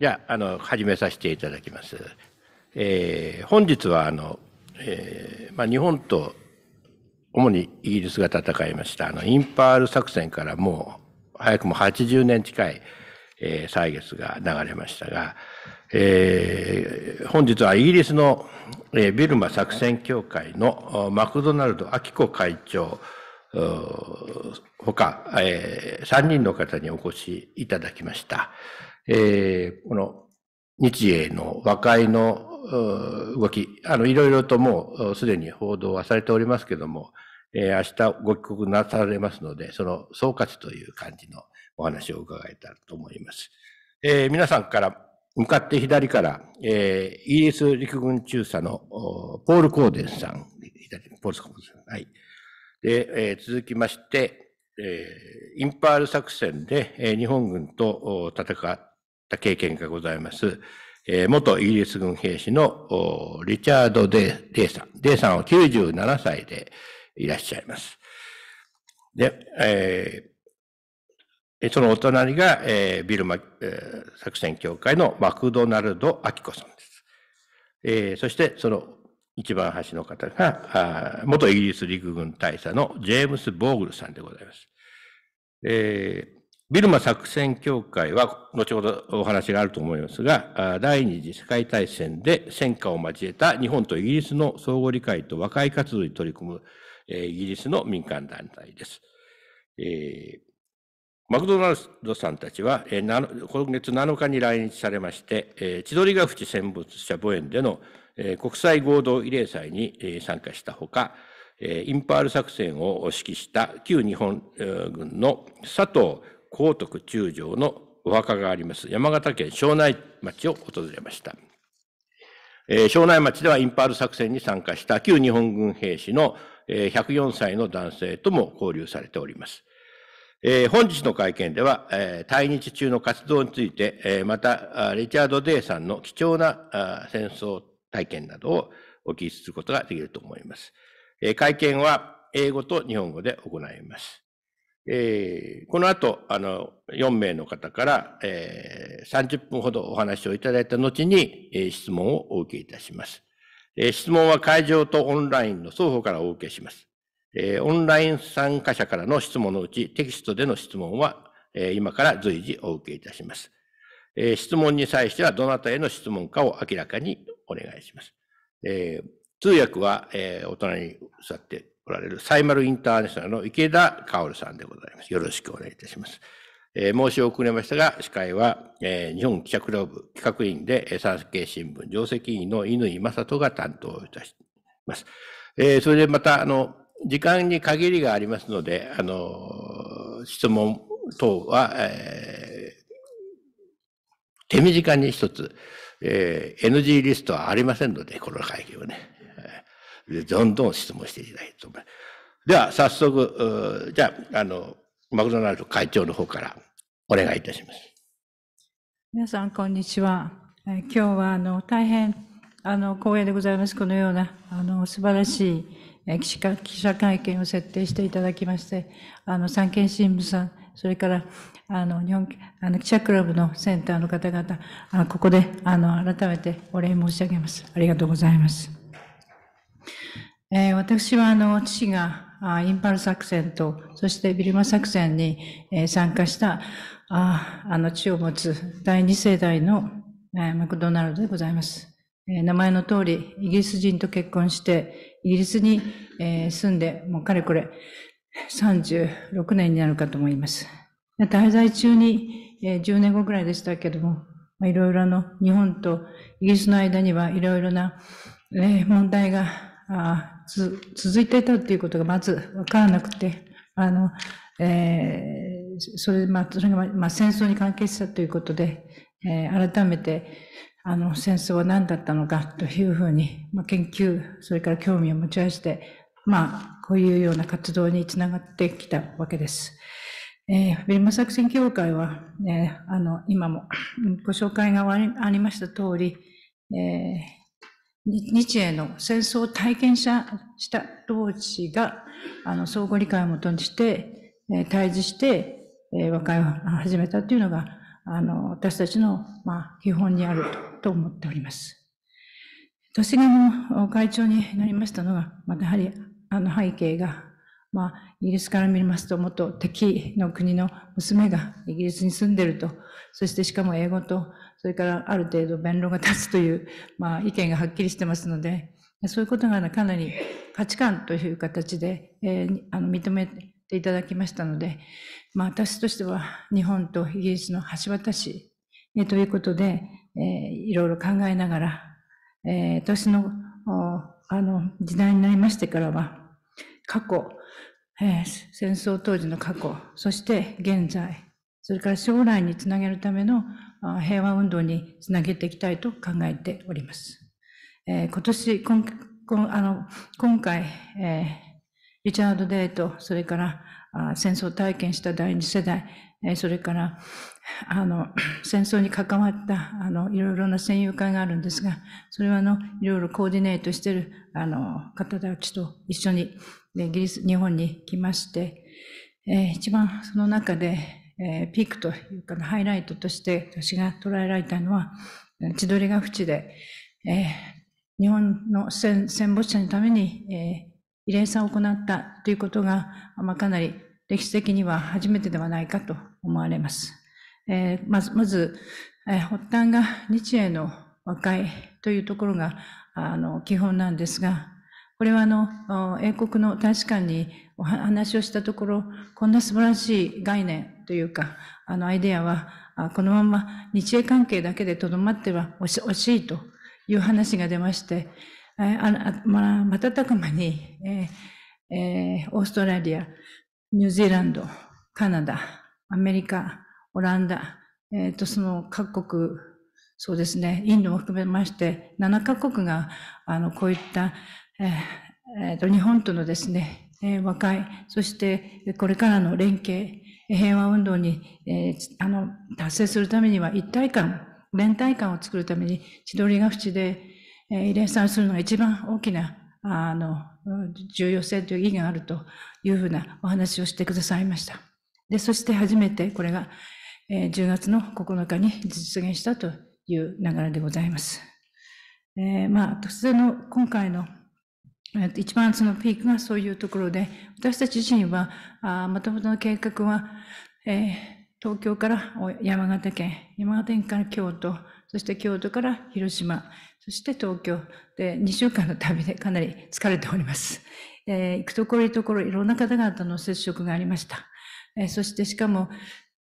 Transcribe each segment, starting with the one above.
じゃあ、あの、始めさせていただきます。えー、本日は、あの、えー、まあ、日本と、主にイギリスが戦いました、あの、インパール作戦からもう、早くも80年近い、えー、歳月が流れましたが、えー、本日はイギリスの、えー、ビルマ作戦協会のマクドナルドキ子会長、ほか、えー、3人の方にお越しいただきました。えー、この日英の和解の動き、あの、いろいろともうすでに報道はされておりますけども、えー、明日ご帰国なされますので、その総括という感じのお話を伺えたらと思います。えー、皆さんから向かって左から、えー、イギリス陸軍中佐のポール・コーデンさん、左ポール・コーデンさん、はい。で、えー、続きまして、えー、インパール作戦で、えー、日本軍と戦った経験がございます。えー、元イギリス軍兵士のリチャード・デイさん。デイさんは97歳でいらっしゃいます。で、えー、そのお隣が、えー、ビルマ、えー、作戦協会のマクドナルド・アキコさんです。えー、そしてその一番端の方が、元イギリス陸軍大佐のジェームス・ボーグルさんでございます。えービルマ作戦協会は、後ほどお話があると思いますが、第二次世界大戦で戦火を交えた日本とイギリスの相互理解と和解活動に取り組む、えイギリスの民間団体です。えーマクドナルドさんたちは、えー、今月7日に来日されまして、えー、千鳥ヶ淵戦没者墓園での、えー、国際合同慰霊祭に、えー、参加したほか、えー、インパール作戦を指揮した旧日本軍の佐藤高徳中将のお墓があります山形県庄内町を訪れました。えー、庄内町ではインパール作戦に参加した旧日本軍兵士の、えー、104歳の男性とも交流されております。えー、本日の会見では、えー、対日中の活動について、えー、また、リチャード・デイさんの貴重な戦争体験などをお聞きすることができると思います。えー、会見は英語と日本語で行います。えー、この後、あの、4名の方から、えー、30分ほどお話をいただいた後に、えー、質問をお受けいたします、えー。質問は会場とオンラインの双方からお受けします。えー、オンライン参加者からの質問のうち、テキストでの質問は、えー、今から随時お受けいたします。えー、質問に際しては、どなたへの質問かを明らかにお願いします。えー、通訳は、えー、お隣に座っておられる、サイマルインターナショナルの池田薫さんでございます。よろしくお願いいたします。えー、申し遅れましたが、司会は、えー、日本記者クラブ企画委員で、産経新聞上席委員の乾正人が担当いたします。えー、それでまた、あの、時間に限りがありますので、あの、質問等は、えー、手短に一つ、えー、NG リストはありませんので、この会議はね。で、どんどん質問していただきたいと思います。では、早速、じゃあ、あの、マクドナルド会長の方からお願いいたします。皆さん、こんにちは。え今日は、あの、大変、あの、光栄でございます。このような、あの、素晴らしい、え記者記者会見を設定していただきまして、あの、産経新聞さん、それから、あの、日本、あの、記者クラブのセンターの方々、あここで、あの、改めてお礼申し上げます。ありがとうございます。えー、私はあの父がインパル作戦と、そしてビルマ作戦に、えー、参加したああの地を持つ第2世代の、えー、マクドナルドでございます。えー、名前の通り、イギリス人と結婚して、イギリスに、えー、住んで、もうかれこれ36年になるかと思います。滞在中に、えー、10年後ぐらいでしたけども、まいろいろの日本とイギリスの間にはいろいろな、えー、問題があつ、続いていたっていうことがまずわからなくて、あの、えー、それ、まあ、それが、まあ、戦争に関係したということで、えー、改めて、あの、戦争は何だったのかというふうに、まあ、研究、それから興味を持ち合わせて、まあ、こういうような活動につながってきたわけです。えー、ベルマ作戦協会は、えー、あの、今もご紹介がありました通り、えー日英の戦争を体験者した同士が、あの、相互理解をもとにして、えー、対峙して、えー、和解を始めたというのが、あの、私たちの、まあ、基本にあると思っております。私がも会長になりましたのは、またやはり、あの背景がまあ、イギリスから見ますと、元敵の国の娘がイギリスに住んでると、そしてしかも英語と、それからある程度弁論が立つという、まあ、意見がはっきりしてますので、そういうことがかなり価値観という形で、えー、あの認めていただきましたので、まあ、私としては日本とイギリスの橋渡し、えー、ということで、えー、いろいろ考えながら、えー、私のあの時代になりましてからは、過去、えー、戦争当時の過去、そして現在、それから将来につなげるための平和運動につなげていきたいと考えております。えー、今年、今あの今回、えー、リチャード・デーと、それからあ戦争体験した第二世代、えそれから、あの、戦争に関わった、あの、いろいろな戦友会があるんですが、それはあの、いろいろコーディネートしている、あの、方たちと一緒に、イギリス、日本に来まして、えー、一番その中で、えー、ピークというかハイライトとして私が捉えられたのは、千鳥ヶ淵で、えー、日本の戦没者のために、慰霊祭を行ったということが、まあ、かなり歴史的には初めてではないかと思われます。えー、まず、まず、えー、発端が日英の和解というところが、あの、基本なんですが、これはあの、英国の大使館にお話をしたところ、こんな素晴らしい概念というか、あのアイデアは、このまま日英関係だけでとどまっては惜しいという話が出まして、あま瞬く間に、えーえー、オーストラリア、ニュージーランド、カナダ、アメリカ、オランダ、えー、と、その各国、そうですね、インドも含めまして、7カ国が、あの、こういったえー、と日本とのですね、和解、そしてこれからの連携、平和運動に、えあの達成するためには一体感、連帯感を作るために千鳥ヶ淵で、霊祭をするのが一番大きなあの重要性という意義があるというふうなお話をしてくださいました。で、そして初めてこれが、え10月の9日に実現したという流れでございます。えー、まあ、突然の今回の一番そのピークがそういうところで、私たち自身は、もともとの計画は、えー、東京から山形県、山形県から京都、そして京都から広島、そして東京で2週間の旅でかなり疲れております。えー、行くところいところいろんな方々の接触がありました。えー、そしてしかも、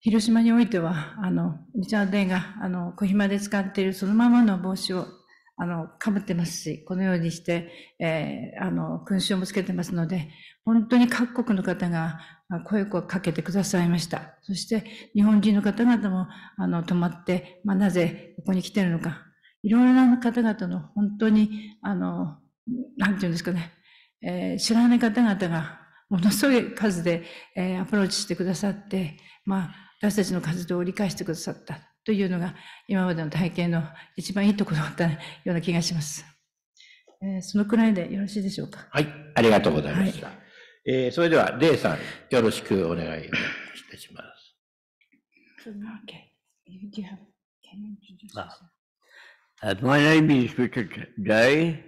広島においては、あの、リチャーデンが、あの、小暇で使っているそのままの帽子をあの、かぶってますし、このようにして、えー、あの、勲章もつけてますので、本当に各国の方が声をかけてくださいました。そして、日本人の方々も、あの、泊まって、まあ、なぜここに来てるのか、いろいろな方々の本当に、あの、なんていうんですかね、えー、知らない方々が、ものすごい数で、えー、アプローチしてくださって、まあ、私たちの活動を理解してくださった。というのが今までの体験の一番いいところだったような気がします。えー、そのくらいでよろしいでしょうか。はい、ありがとうございました。はい、えー、それでは、レイさん、よろしくお願いいたします。o Have... my name is Richard Day.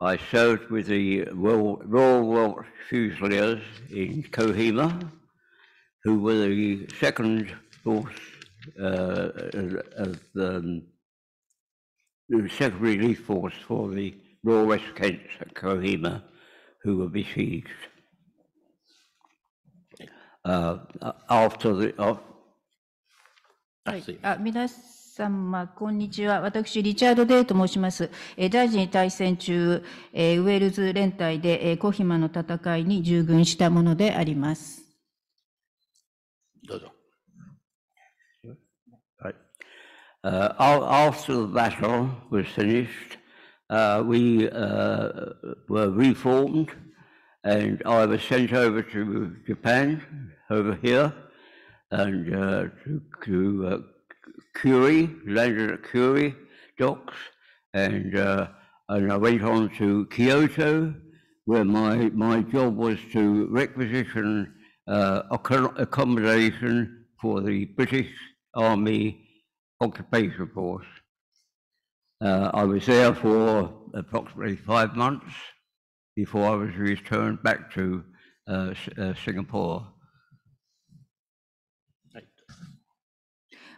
I served with the Royal, Royal Welsh Fusiliers in Kohima, who were the second force uh, as um, Secondary Relief Force for the Royal West Kent at Kohima, who were besieged. Uh, after the, uh, はい、あ皆様、こんにちは。私、リチャード・デイと申します。えー、第二次大戦中、えー、ウェールズ連隊で、えー、コヒマの戦いに従軍したものであります。どうぞ。Uh, after the battle was finished, uh, we uh, were reformed, and I was sent over to Japan, over here, and uh, to, to uh, Curie, landed at Curie docks, and uh, and I went on to Kyoto, where my my job was to requisition accommodation for the British Army occupation force. Uh, I was there for approximately five months before I was returned back to uh, uh, Singapore.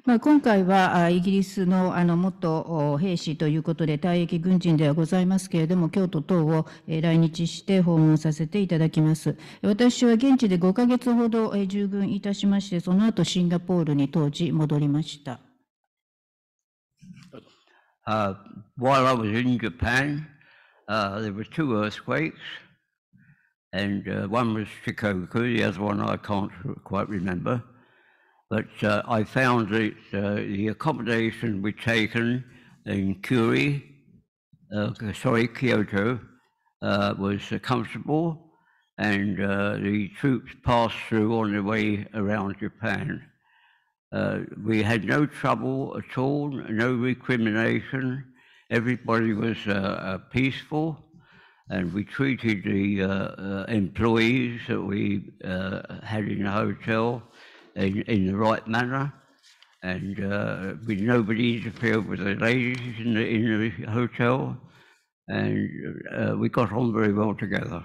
まあ、今回はイギリスのあの元兵士ということで、退役軍人ではございますけれども、京都等を来日して訪問させていただきます。私は現地で5ヶ月ほど従軍いたしまして、その後シンガポールに当時戻りました。Uh, while I was in Japan, uh, there were two earthquakes, and uh, one was Shikoku, the other one I can't quite remember. But uh, I found that uh, the accommodation we'd taken in Curie, sorry, Kyoto, was comfortable, and the troops passed through on their way around Japan. Uh, we had no trouble at all, no recrimination. Everybody was uh, uh peaceful, and we treated the uh, uh employees that we uh, had in the hotel in, in the right manner. And we, nobody interfered with the ladies in the, in the hotel, and we got on very well together.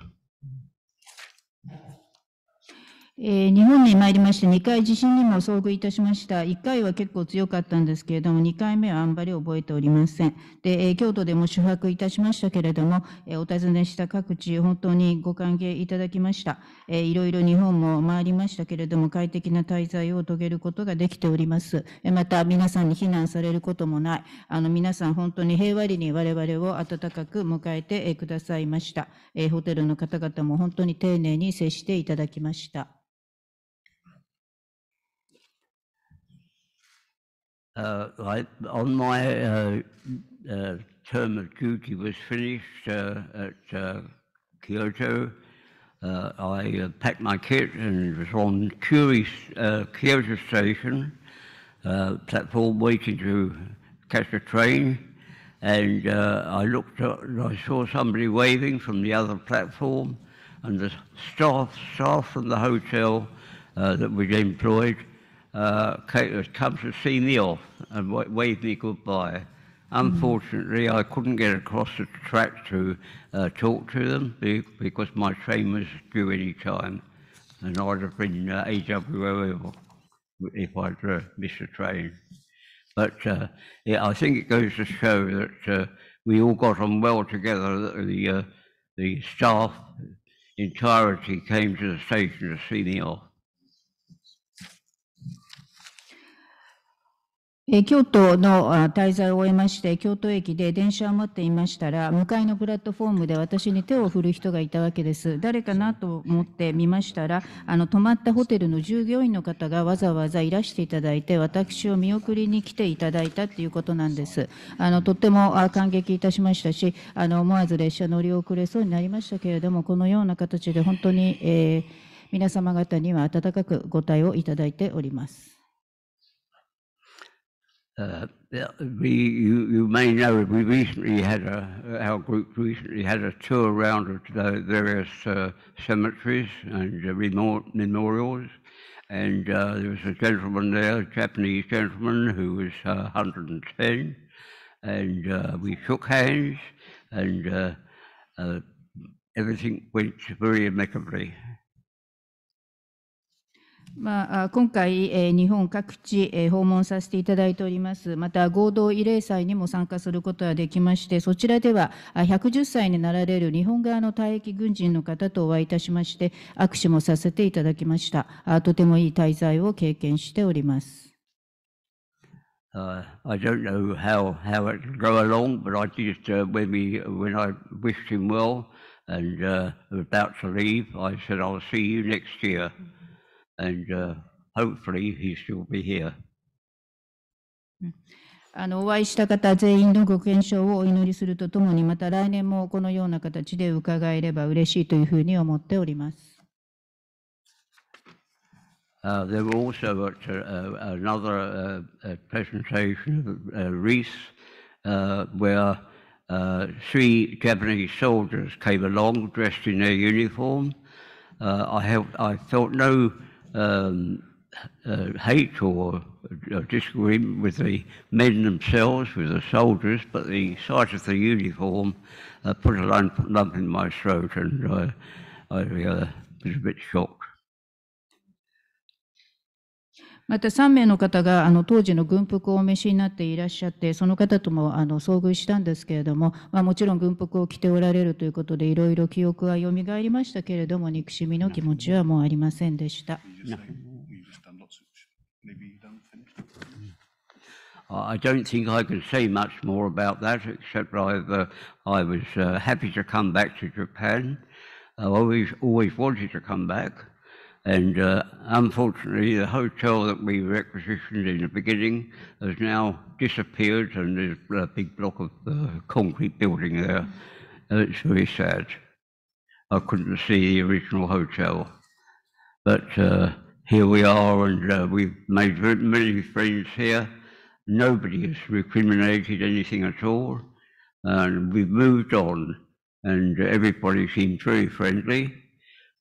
えー、日本に参りまして2回地震にも遭遇いたしました。1回は結構強かったんですけれども、2回目はあんまり覚えておりません。で、えー、京都でも宿泊いたしましたけれども、えー、お尋ねした各地、本当にご歓迎いただきました。えー、いろいろ日本も回りましたけれども、快適な滞在を遂げることができております。えまた、皆さんに避難されることもない。あの、皆さん本当に平和裏に我々を温かく迎えてくださいました。えホテルの方々も本当に丁寧に接していただきました。Uh, on my uh, uh, term of duty was finished at Kyoto, I packed my kit and was on Curie Kyoto station, platform waiting to catch a train and uh, I looked up and I saw somebody waving from the other platform, and the staff, staff from the hotel uh, that we'd employed uh, come to see me off and wave me goodbye. Unfortunately, I couldn't get across the track to uh, talk to them because my train was due any time, and I'd have been uh, AWOL if I'd uh, missed a train. But uh, yeah, I think it goes to show that uh, we all got on well together. The uh, the staff entirety came to the station to see me off. え京都の滞在を終えまして、京都駅で電車を待っていましたら、向かいのプラットフォームで私に手を振る人がいたわけです。誰かなと思って見ましたら、あの泊まったホテルの従業員の方がわざわざいらしていただいて、私を見送りに来ていただいたということなんです。あのとっても感激いたしましたし、あの思わず列車乗り遅れそうになりましたけれども、このような形で本当に、えー、皆様方には温かくご対応いただいております。Uh, we, you, you, may know we recently had a, our group recently had a tour around of the various uh, cemeteries and uh, memorials. And uh, there was a gentleman there, a Japanese gentleman, who was uh, 110. And uh, we shook hands and everything went very amicably. まあ、今回、え日本各地、え訪問させていただいております、また合同慰霊祭にも参加することができまして、そちらでは110歳になられる日本側の退役軍人の方とお会いいたしまして、握手もさせていただきました。あとてもいい滞在を経験しております。Uh, I don't know how, how it go along, but I just, uh, when, we, when I wished him well and uh, was about to leave, I said, I'll see you next year. Mm -hmm. and uh, hopefully he still be here. あのお会いした方全員のご健勝をお祈りするとともに、また来年もこのような形で伺えれば嬉しいというふうに思っております。Uh, there were also a uh, another uh, presentation of uh, Reese, uh, where uh, three Japanese soldiers came along dressed in their uniform. Uh, I, helped, I felt no um, uh, hate or, or disagreement with the men themselves, with the soldiers, but the sight of the uniform uh, put a lump, lump, in my throat and I, I uh, was a bit shocked. また3名の方があの当時の軍服をお召しになっていらっしゃってその方ともあの遭遇したんですけれども、まあ、もちろん軍服を着ておられるということでいろいろ記憶はよみがえりましたけれども憎しみの気持ちはもうありませんでした。I don't think I can say much more about that, except I've, uh, I was uh, happy to come back to Japan. I always, always wanted to come back. And uh, unfortunately, the hotel that we requisitioned in the beginning has now disappeared, and there's a big block of uh, concrete building there. And it's very sad. I couldn't see the original hotel. But uh, here we are, and uh, we've made many friends here. Nobody has recriminated anything at all. And we've moved on, and everybody seems very friendly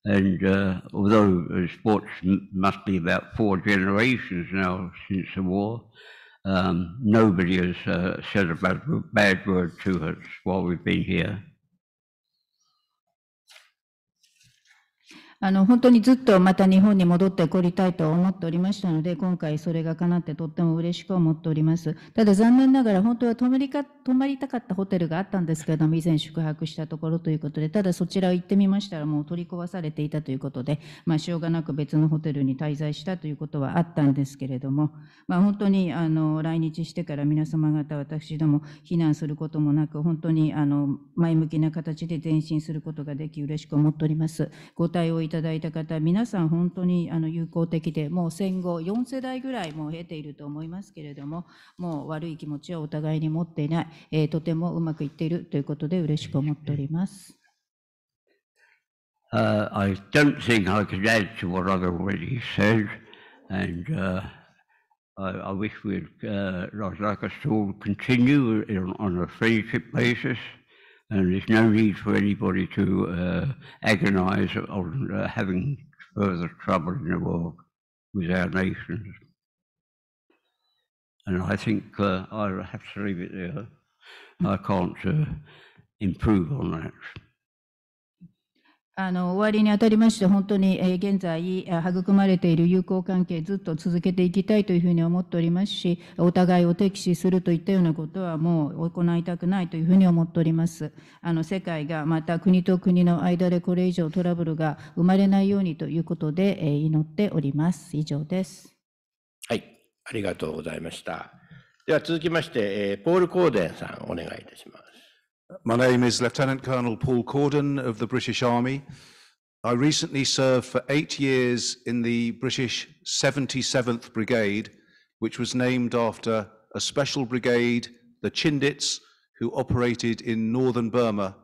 and uh, although sports must be about four generations now since the war, um, nobody has uh, said a bad, bad word to us while we've been here. あの、本当にずっとまた日本に戻ってこりたいと思っておりましたので、今回それが叶ってとっても嬉しく思っております。ただ残念ながら本当は泊まりか、泊まりたかったホテルがあったんですけれども、以前宿泊したところということで、ただそちらを行ってみましたらもう取り壊されていたということで、まあ、しょうがなく別のホテルに滞在したということはあったんですけれども、まあ、本当に、あの、来日してから皆様方、私ども避難することもなく、本当に、あの、前向きな形で前進することができ、嬉しく思っております。ご対応ただいた方、皆さん本当にあの友好的で、もう戦後4世代ぐらいもう経ていると思いますけれども、もう悪い気持ちをお互いに持っていない、えー、とてもうまくいっているということで嬉しく思っております。Uh, I don't think I could add to what I've already said, and uh, I, I wish we'd uh, like us to all continue on a friendship basis. and there's no need for anybody to uh, agonize on uh, having further trouble in the world with our nations. And I think uh, I have to leave it there. I can't uh, improve on that. あの終わりにあたりまして、本当に、え現在、育まれている友好関係、ずっと続けていきたいというふうに思っておりますし、お互いを敵視するといったようなことはもう行いたくないというふうに思っております。あの世界がまた国と国の間でこれ以上トラブルが生まれないようにということで、え祈っております。以上です。はい、ありがとうございました。では続きまして、えポール・コーデンさん、お願いいたします。My name is Lieutenant Colonel Paul Corden of the British Army. I recently served for eight years in the British 77th Brigade, which was named after a special brigade, the Chindits, who operated in northern Burma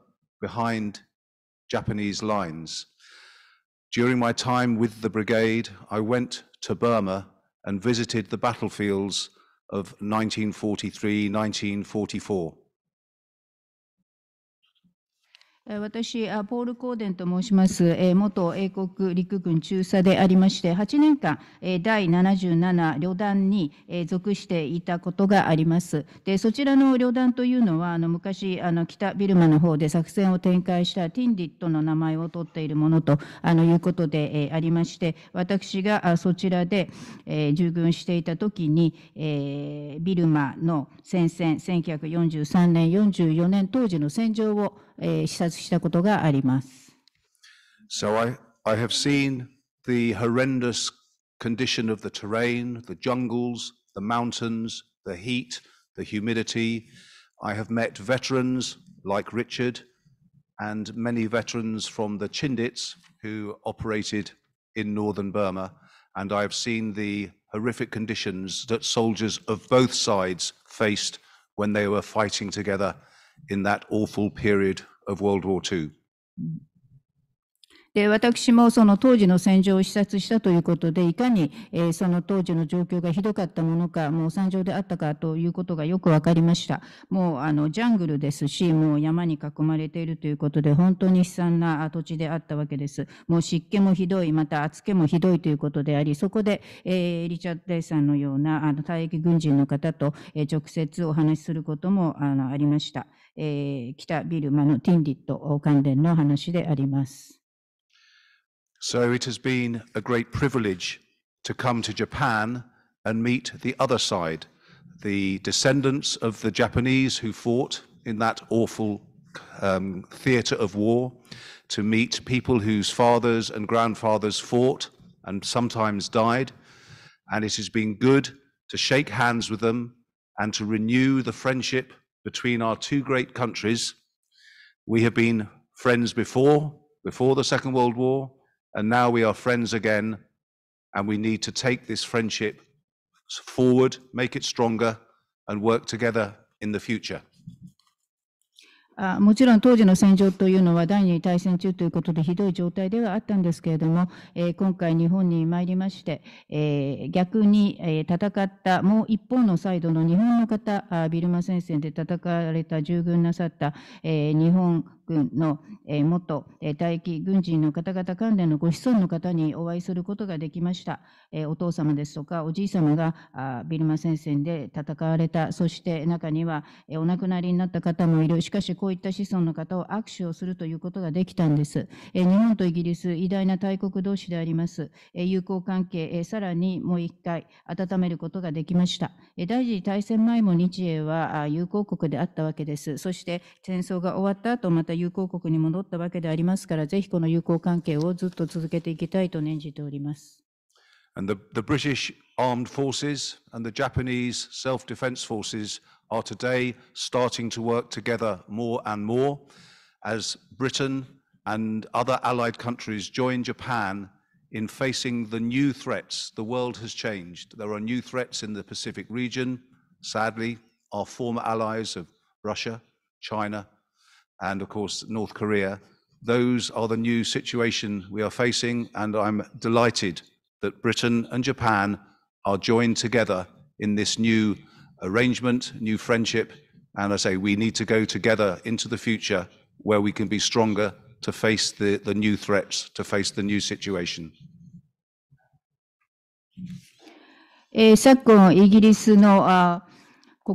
behind Japanese lines. During my time with the brigade, I went to Burma and visited the battlefields of 1943 1944. 私、ポール・コーデンと申します、元英国陸軍中佐でありまして、8年間、第77旅団に属していたことがあります。でそちらの旅団というのは、あの昔あの、北ビルマの方で作戦を展開したティンディットの名前を取っているものとあのいうことでありまして、私がそちらで従軍していたときに、ビルマの戦線、1943年、44年当時の戦場を So I, I have seen the horrendous condition of the terrain, the jungles, the mountains, the heat, the humidity. I have met veterans like Richard and many veterans from the Chindits who operated in northern Burma. And I've seen the horrific conditions that soldiers of both sides faced when they were fighting together in that awful period of World War II. で私もその当時の戦場を視察したということでいかに、えー、その当時の状況がひどかったものかもう惨状であったかということがよく分かりましたもうあのジャングルですしもう山に囲まれているということで本当に悲惨な土地であったわけですもう湿気もひどいまた暑気もひどいということでありそこで、えー、リチャッド・デイさんのようなあの退役軍人の方と、えー、直接お話しすることもあのありました、え北ビルマのティンディット関連の話であります。So it has been a great privilege to come to Japan and meet the other side, the descendants of the Japanese who fought in that awful um, theatre of war, to meet people whose fathers and grandfathers fought and sometimes died. And it has been good to shake hands with them and to renew the friendship between our two great countries. We have been friends before, before the Second World War, and now we are friends again, and we need to take this friendship forward, make it stronger, and work together in the future. あもちろん当時の戦場というのは第二次大戦中ということでひどい状態ではあったんですけれども、えー、今回日本に参りまして、えー、逆に、え戦ったもう一方のサイドの日本の方あビルマ戦線で戦われた従軍なさった、え日本軍の、え元、え退軍人の方々関連のご子孫の方にお会いすることができました、えお父様ですとかおじい様があビルマ戦線で戦われたそして中には、えお亡くなりになった方もいるしかしこうういった子孫の方を握手をするということができたんです。え日本とイギリス、偉大な大国同士であります。え友好関係、えさらにもう一回温めることができました。え第二次大戦前も日英は友好国であったわけです。そして戦争が終わった後、また友好国に戻ったわけでありますから、ぜひこの友好関係をずっと続けていきたいと念じております。And the, the British Armed Forces and the Japanese Self-Defense Forces are today starting to work together more and more as Britain and other allied countries join Japan in facing the new threats. The world has changed. There are new threats in the Pacific region. Sadly, our former allies of Russia, China, and of course, North Korea. Those are the new situation we are facing, and I'm delighted that Britain and Japan are joined together in this new arrangement, new friendship. And I say we need to go together into the future where we can be stronger to face the, the new threats, to face the new situation. Eh,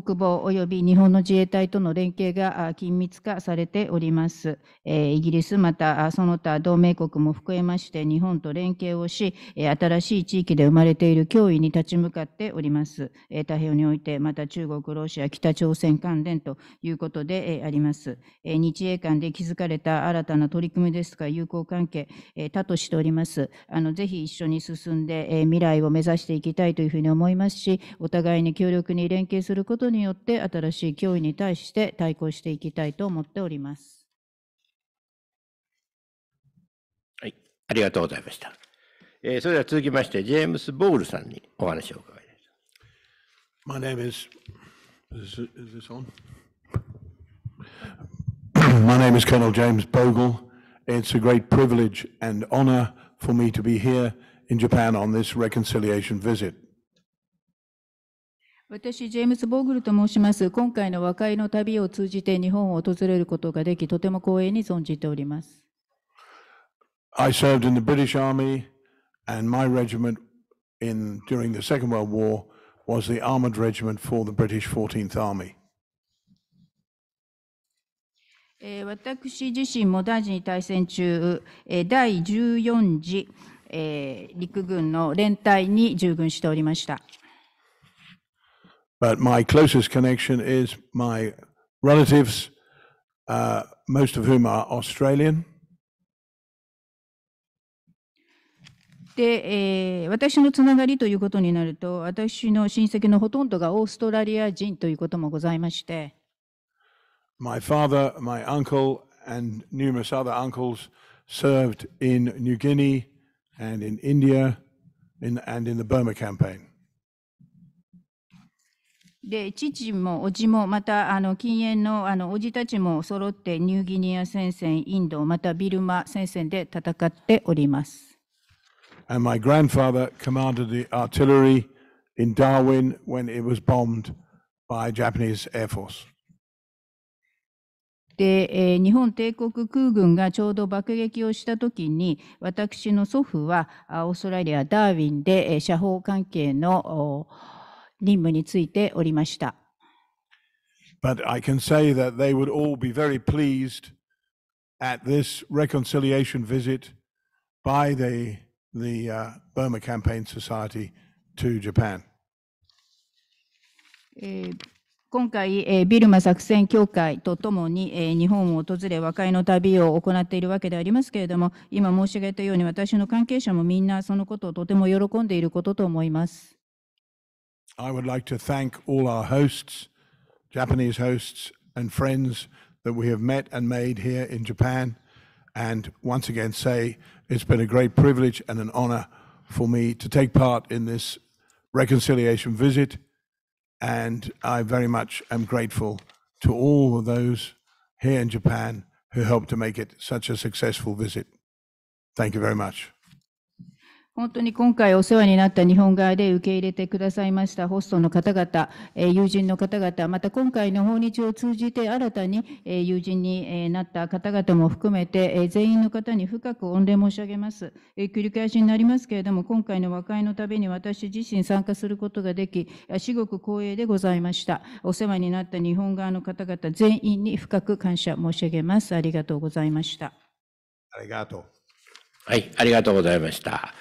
国防及び日本の自衛隊との連携が緊密化されております。イギリス、またその他同盟国も含めまして日本と連携をし、新しい地域で生まれている脅威に立ち向かっております。太平洋において、また中国、ロシア、北朝鮮関連ということであります。日英間で築かれた新たな取り組みですとか、友好関係、多としております。あのぜひ一緒に進んで、未来を目指していきたいというふうに思いますし、お互いに強力に連携することことによって新しい脅威に対して対抗していきたいと思っております。はい、ありがとうございました。えー、それでは続きまして、ジェームス・ボールさんにお話を伺います。My name is... Is, this on? My name is Colonel James Bogle. It's a great privilege and honor for me to be here in Japan on this reconciliation visit. 私、ジェームズ・ボーグルと申します。今回の和解の旅を通じて日本を訪れることができ、とても光栄に存じております。I served in the British Army, and my regiment in, during the Second World War was the a r m o r e d regiment for the British 14th Army. 私自身も第二次大戦中、第14次陸軍の連隊に従軍しておりました。But my closest connection is my relatives, uh, most of whom are Australian. で、えー、私のつながりということになると、私の親戚のほとんどがオーストラリア人ということもございまして。My eh, father, my uncle, and numerous other uncles served in New Guinea and in India in, and in the Burma campaign. で父も叔父もまたあの禁煙のあの叔父たちも揃ってニューギニア戦線インドまたビルマ戦線で戦っております。And my grandfather commanded the artillery in Darwin when it was bombed by Japanese Air Force. で、えー、日本帝国空軍がちょうど爆撃をした時に私の祖父はオーストラリア・ダーウィンで、えー、社法関係のお任務についておりました。But I can say that they would all be very pleased at this reconciliation visit by the, the uh, Burma Campaign Society to Japan. えー、今回、えー、ビルマ作戦協会とともに、えー、日本を訪れ和解の旅を行っているわけでありますけれども、今申し上げたように私の関係者もみんなそのことをとても喜んでいることと思います。I would like to thank all our hosts, Japanese hosts, and friends that we have met and made here in Japan, and once again say it's been a great privilege and an honor for me to take part in this reconciliation visit, and I very much am grateful to all of those here in Japan who helped to make it such a successful visit. Thank you very much. 本当に今回お世話になった日本側で受け入れてくださいましたホストの方々、友人の方々、また今回の訪日を通じて新たに友人になった方々も含めて、全員の方に深く御礼申し上げます。繰り返しになりますけれども、今回の和解のために私自身参加することができ、至極光栄でございました。お世話になった日本側の方々全員に深く感謝申し上げます。ありがとうございました。ありがとう。はい、ありがとうございました。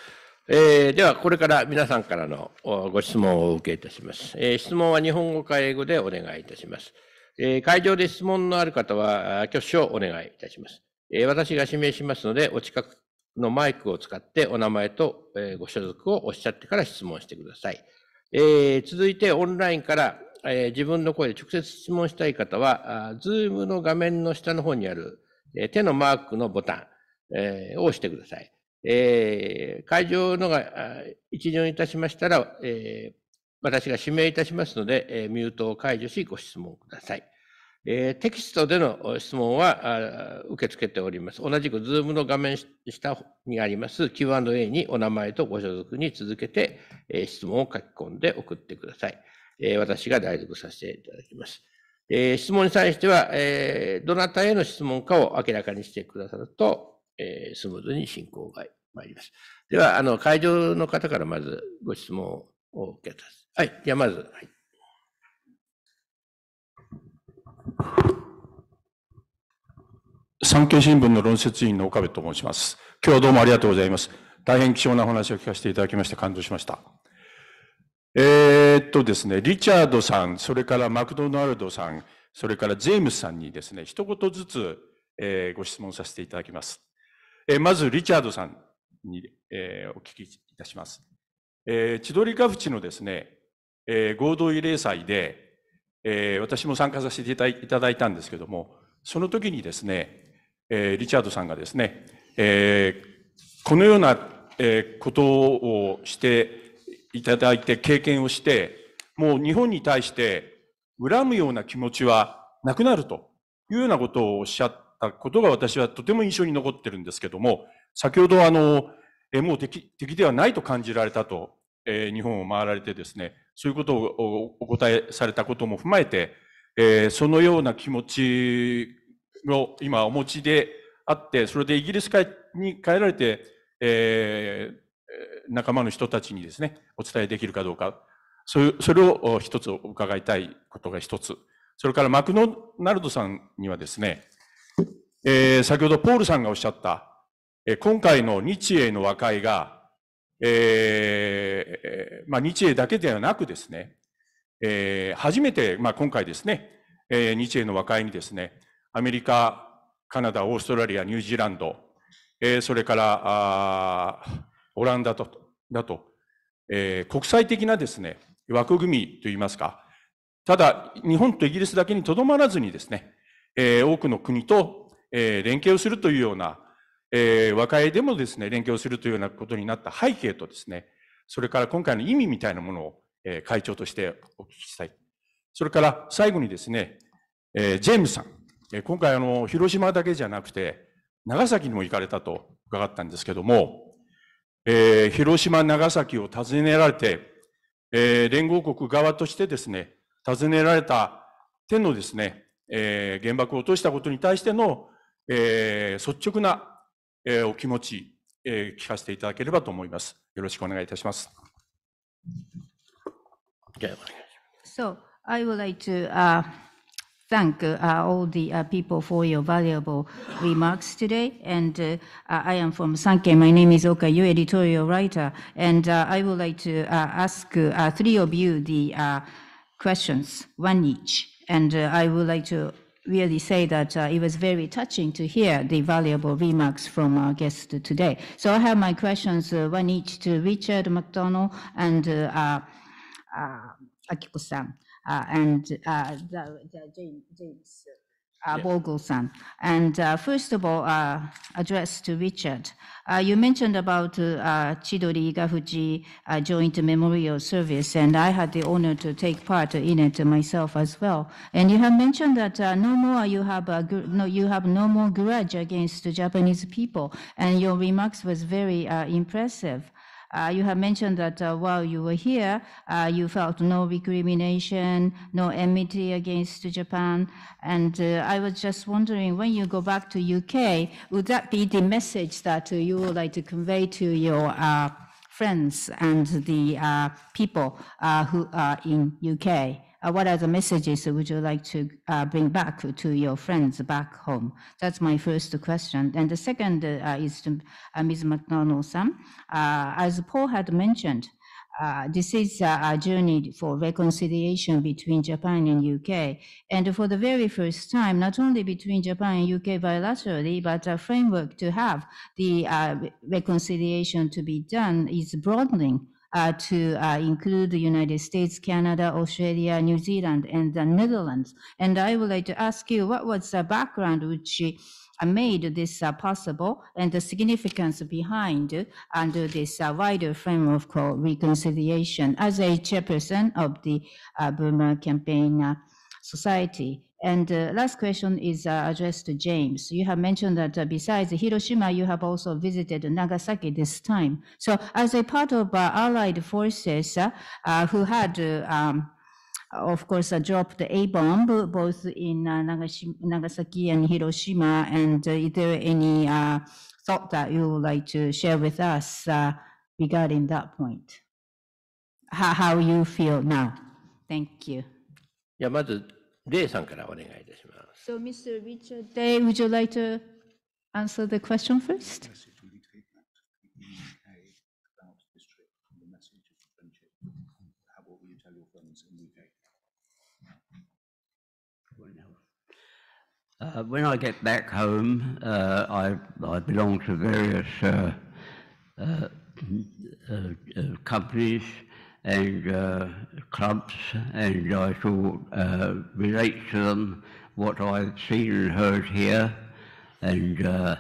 えー、では、これから皆さんからのご質問をお受けいたします。えー、質問は日本語か英語でお願いいたします。えー、会場で質問のある方は挙手をお願いいたします。え私が指名しますので、お近くのマイクを使ってお名前と、えご所属をおっしゃってから質問してください。え続いて、オンラインから、え自分の声で直接質問したい方は、ズームの画面の下の方にある、え手のマークのボタン、えを押してください。えー、会場のが一巡いたしましたら、えー、私が指名いたしますので、えー、ミュートを解除しご質問ください。えー、テキストでの質問は受け付けております。同じく Zoom の画面下にあります Q&A にお名前とご所属に続けて、えー、質問を書き込んで送ってください。えー、私が代読させていただきます。えー、質問に際しては、えー、どなたへの質問かを明らかにしてくださるとえー、スムーズに進行が参ります。では、あの、会場の方からまずご質問を受けたはい。じゃあ、まず、はい。産経新聞の論説委員の岡部と申します。今日はどうもありがとうございます。大変貴重なお話を聞かせていただきまして感動しました。えー、っとですね、リチャードさん、それからマクドナルドさん、それからジェームスさんにですね、一言ずつ、えー、ご質問させていただきます。えまず、リチャードさんに、えお聞きいたします。え千鳥ヶ淵のですね、え合同慰霊祭で、え私も参加させていただいたんですけども、その時にですね、えリチャードさんがですね、えこのような、えことをしていただいて、経験をして、もう日本に対して恨むような気持ちはなくなるというようなことをおっしゃったことが私はとても印象に残ってるんですけども、先ほどあの、えもう敵敵ではないと感じられたと、え日本を回られてですね、そういうことをお答えされたことも踏まえて、えそのような気持ちを今お持ちであって、それでイギリスに帰られて、えー、仲間の人たちにですね、お伝えできるかどうか、それを一つ伺いたいことが一つ。それからマクドナルドさんにはですね、えー、先ほどポールさんがおっしゃった、えー、今回の日英の和解が、えー、まあ、日英だけではなくですね、え初めて、まあ、今回ですね、え日英の和解にですね、アメリカ、カナダ、オーストラリア、ニュージーランド、えそれから、オランダと、だと、え国際的なですね、枠組みといいますか、ただ、日本とイギリスだけにとどまらずにですね、え多くの国とえー、連携をするというような、えー、和解でもですね、連携をするというようなことになった背景とですね、それから今回の意味みたいなものを、えー、会長としてお聞きしたい。それから最後にですね、えー、ジェームさん、えー、今回あの、広島だけじゃなくて、長崎にも行かれたと伺ったんですけども、えー、広島、長崎を訪ねられて、えー、連合国側としてですね、尋ねられた点のですね、えー、原爆を落としたことに対してのえー、率直な、えー、お気持ち、えー、聞かせていただければと思います。よろしくお願いいたします。So, I would like to、uh, thank uh, all the uh, people for your valuable remarks today. And uh, I am from Sanke. My name is Oka Yu, editorial writer. And I would like to ask three of you the questions, one each. And I would like to really say that uh, it was very touching to hear the valuable remarks from our guests today. So I have my questions, uh, one each to Richard McDonald and uh, uh, uh Akiko-san, uh, and the, the James uh, Bogle-san. And uh, first of all, uh, address to Richard. Uh, you mentioned about uh, Chidori Igafuji uh, Joint Memorial Service, and I had the honor to take part in it myself as well. And you have mentioned that uh, no more you have a, uh, no you have no more grudge against the Japanese people, and your remarks was very uh, impressive. Uh, you have mentioned that uh, while you were here, uh, you felt no recrimination, no enmity against Japan. And I was just wondering, when you go back to UK, would that be the message that you would like to convey to your friends and the people who are in UK? uh, what are the messages would you like to uh, bring back to your friends back home? That's my first question. And the second uh, is to uh, Ms. McDonald-san. Uh, as Paul had mentioned, uh, this is a journey for reconciliation between Japan and UK. And for the very first time, not only between Japan and UK bilaterally, but a framework to have the reconciliation to be done is broadening uh, to uh, include the United States, Canada, Australia, New Zealand, and the Netherlands. And I would like to ask you, what was the background which uh, made this possible and the significance behind under this wider framework called reconciliation as a chairperson of the Burma Campaign Society. And uh, last question is uh, addressed to James. You have mentioned that uh, besides Hiroshima, you have also visited Nagasaki this time. So, as a part of uh, Allied forces uh, uh, who had, um, of course, dropped a bomb both in Nagasaki and Hiroshima, and is there any thought that you would like to share with us regarding that point? How, how you feel now? Thank you. Yeah, デイさんからお願いいたします。So, Mr. Richard Day, would you like to answer the question first? Uh, when I get back home, uh, I, I belong to various uh, uh, uh, uh companies and uh, clubs, and I shall uh, relate to them what I've seen and heard here, and uh,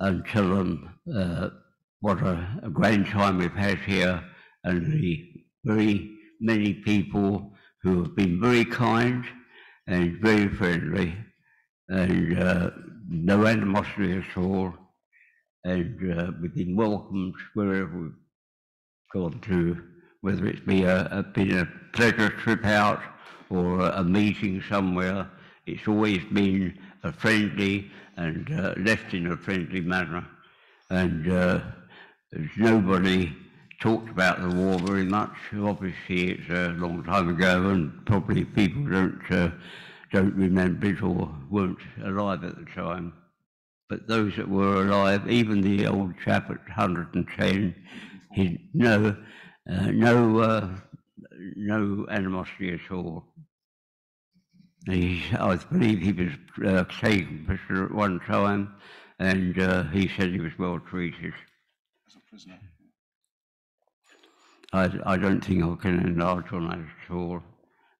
and tell them uh, what a, a, grand time we've had here, and the very many people who have been very kind and very friendly, and uh, no animosity at all, and uh, we've been welcomed wherever we've gone to whether it be a, a, a pleasure trip out or a meeting somewhere, it's always been a friendly and uh, left in a friendly manner. And uh, nobody talked about the war very much. Obviously, it's a long time ago, and probably people don't uh, don't remember it or weren't alive at the time. But those that were alive, even the old chap at 110, he'd know uh, no, uh, no animosity at all. I believe he was uh, taken prisoner at one time, and uh, he said he was well treated. As a prisoner. I, I don't think I can enlarge on that at all.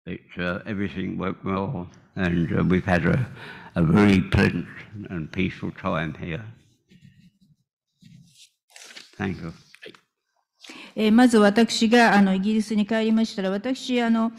It, uh, everything went well, and uh, we've had a, a very pleasant and peaceful time here. Thank you. えー、まず私があのイギリスに帰りましたら、私あの、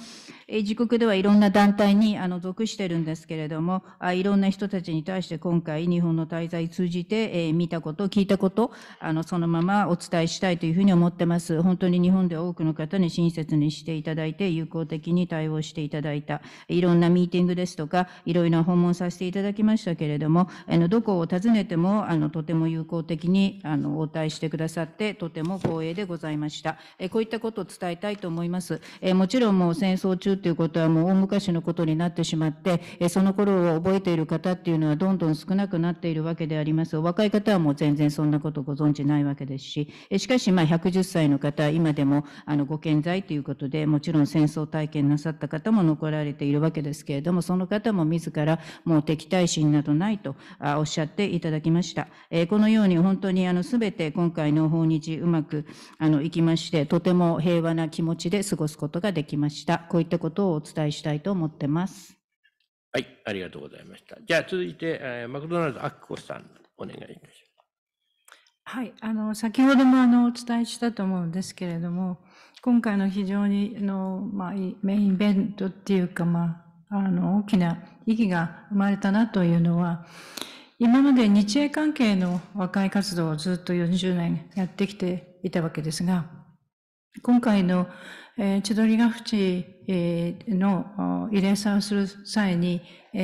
え自国ではいろんな団体にあの属してるんですけれどもあ、いろんな人たちに対して今回日本の滞在通じて、え見たこと、聞いたこと、あの、そのままお伝えしたいというふうに思ってます。本当に日本で多くの方に親切にしていただいて、友好的に対応していただいた、いろんなミーティングですとか、いろいろな訪問させていただきましたけれども、あの、どこを訪ねても、あの、とても友好的に、あの、応対してくださって、とても光栄でございました。えこういったことを伝えたいと思います。えもちろんもう戦争中ということはもう大昔のことになってしまって、えその頃を覚えている方っていうのはどんどん少なくなっているわけであります。若い方はもう全然そんなことご存知ないわけですし、えしかしまあ110歳の方、今でもあのご健在ということで、もちろん戦争体験なさった方も残られているわけですけれども、その方も自らもう敵対心などないとあおっしゃっていただきました。えこのように本当にあの全て今回の訪日うまくあのいきまして、とても平和な気持ちで過ごすことができました。こういったことをお伝えしたいと思ってます。はい、ありがとうございました。じゃあ続いて、えー、マクドナルド・アッコさん、お願いいたします。はい、あの、先ほどもあの、お伝えしたと思うんですけれども、今回の非常にの、まあ、メインイベントっていうか、まあ、あの、大きな意義が生まれたなというのは、今まで日英関係の和解活動をずっと40年やってきていたわけですが、今回のえ千鳥ヶ淵の慰霊祭をする際に、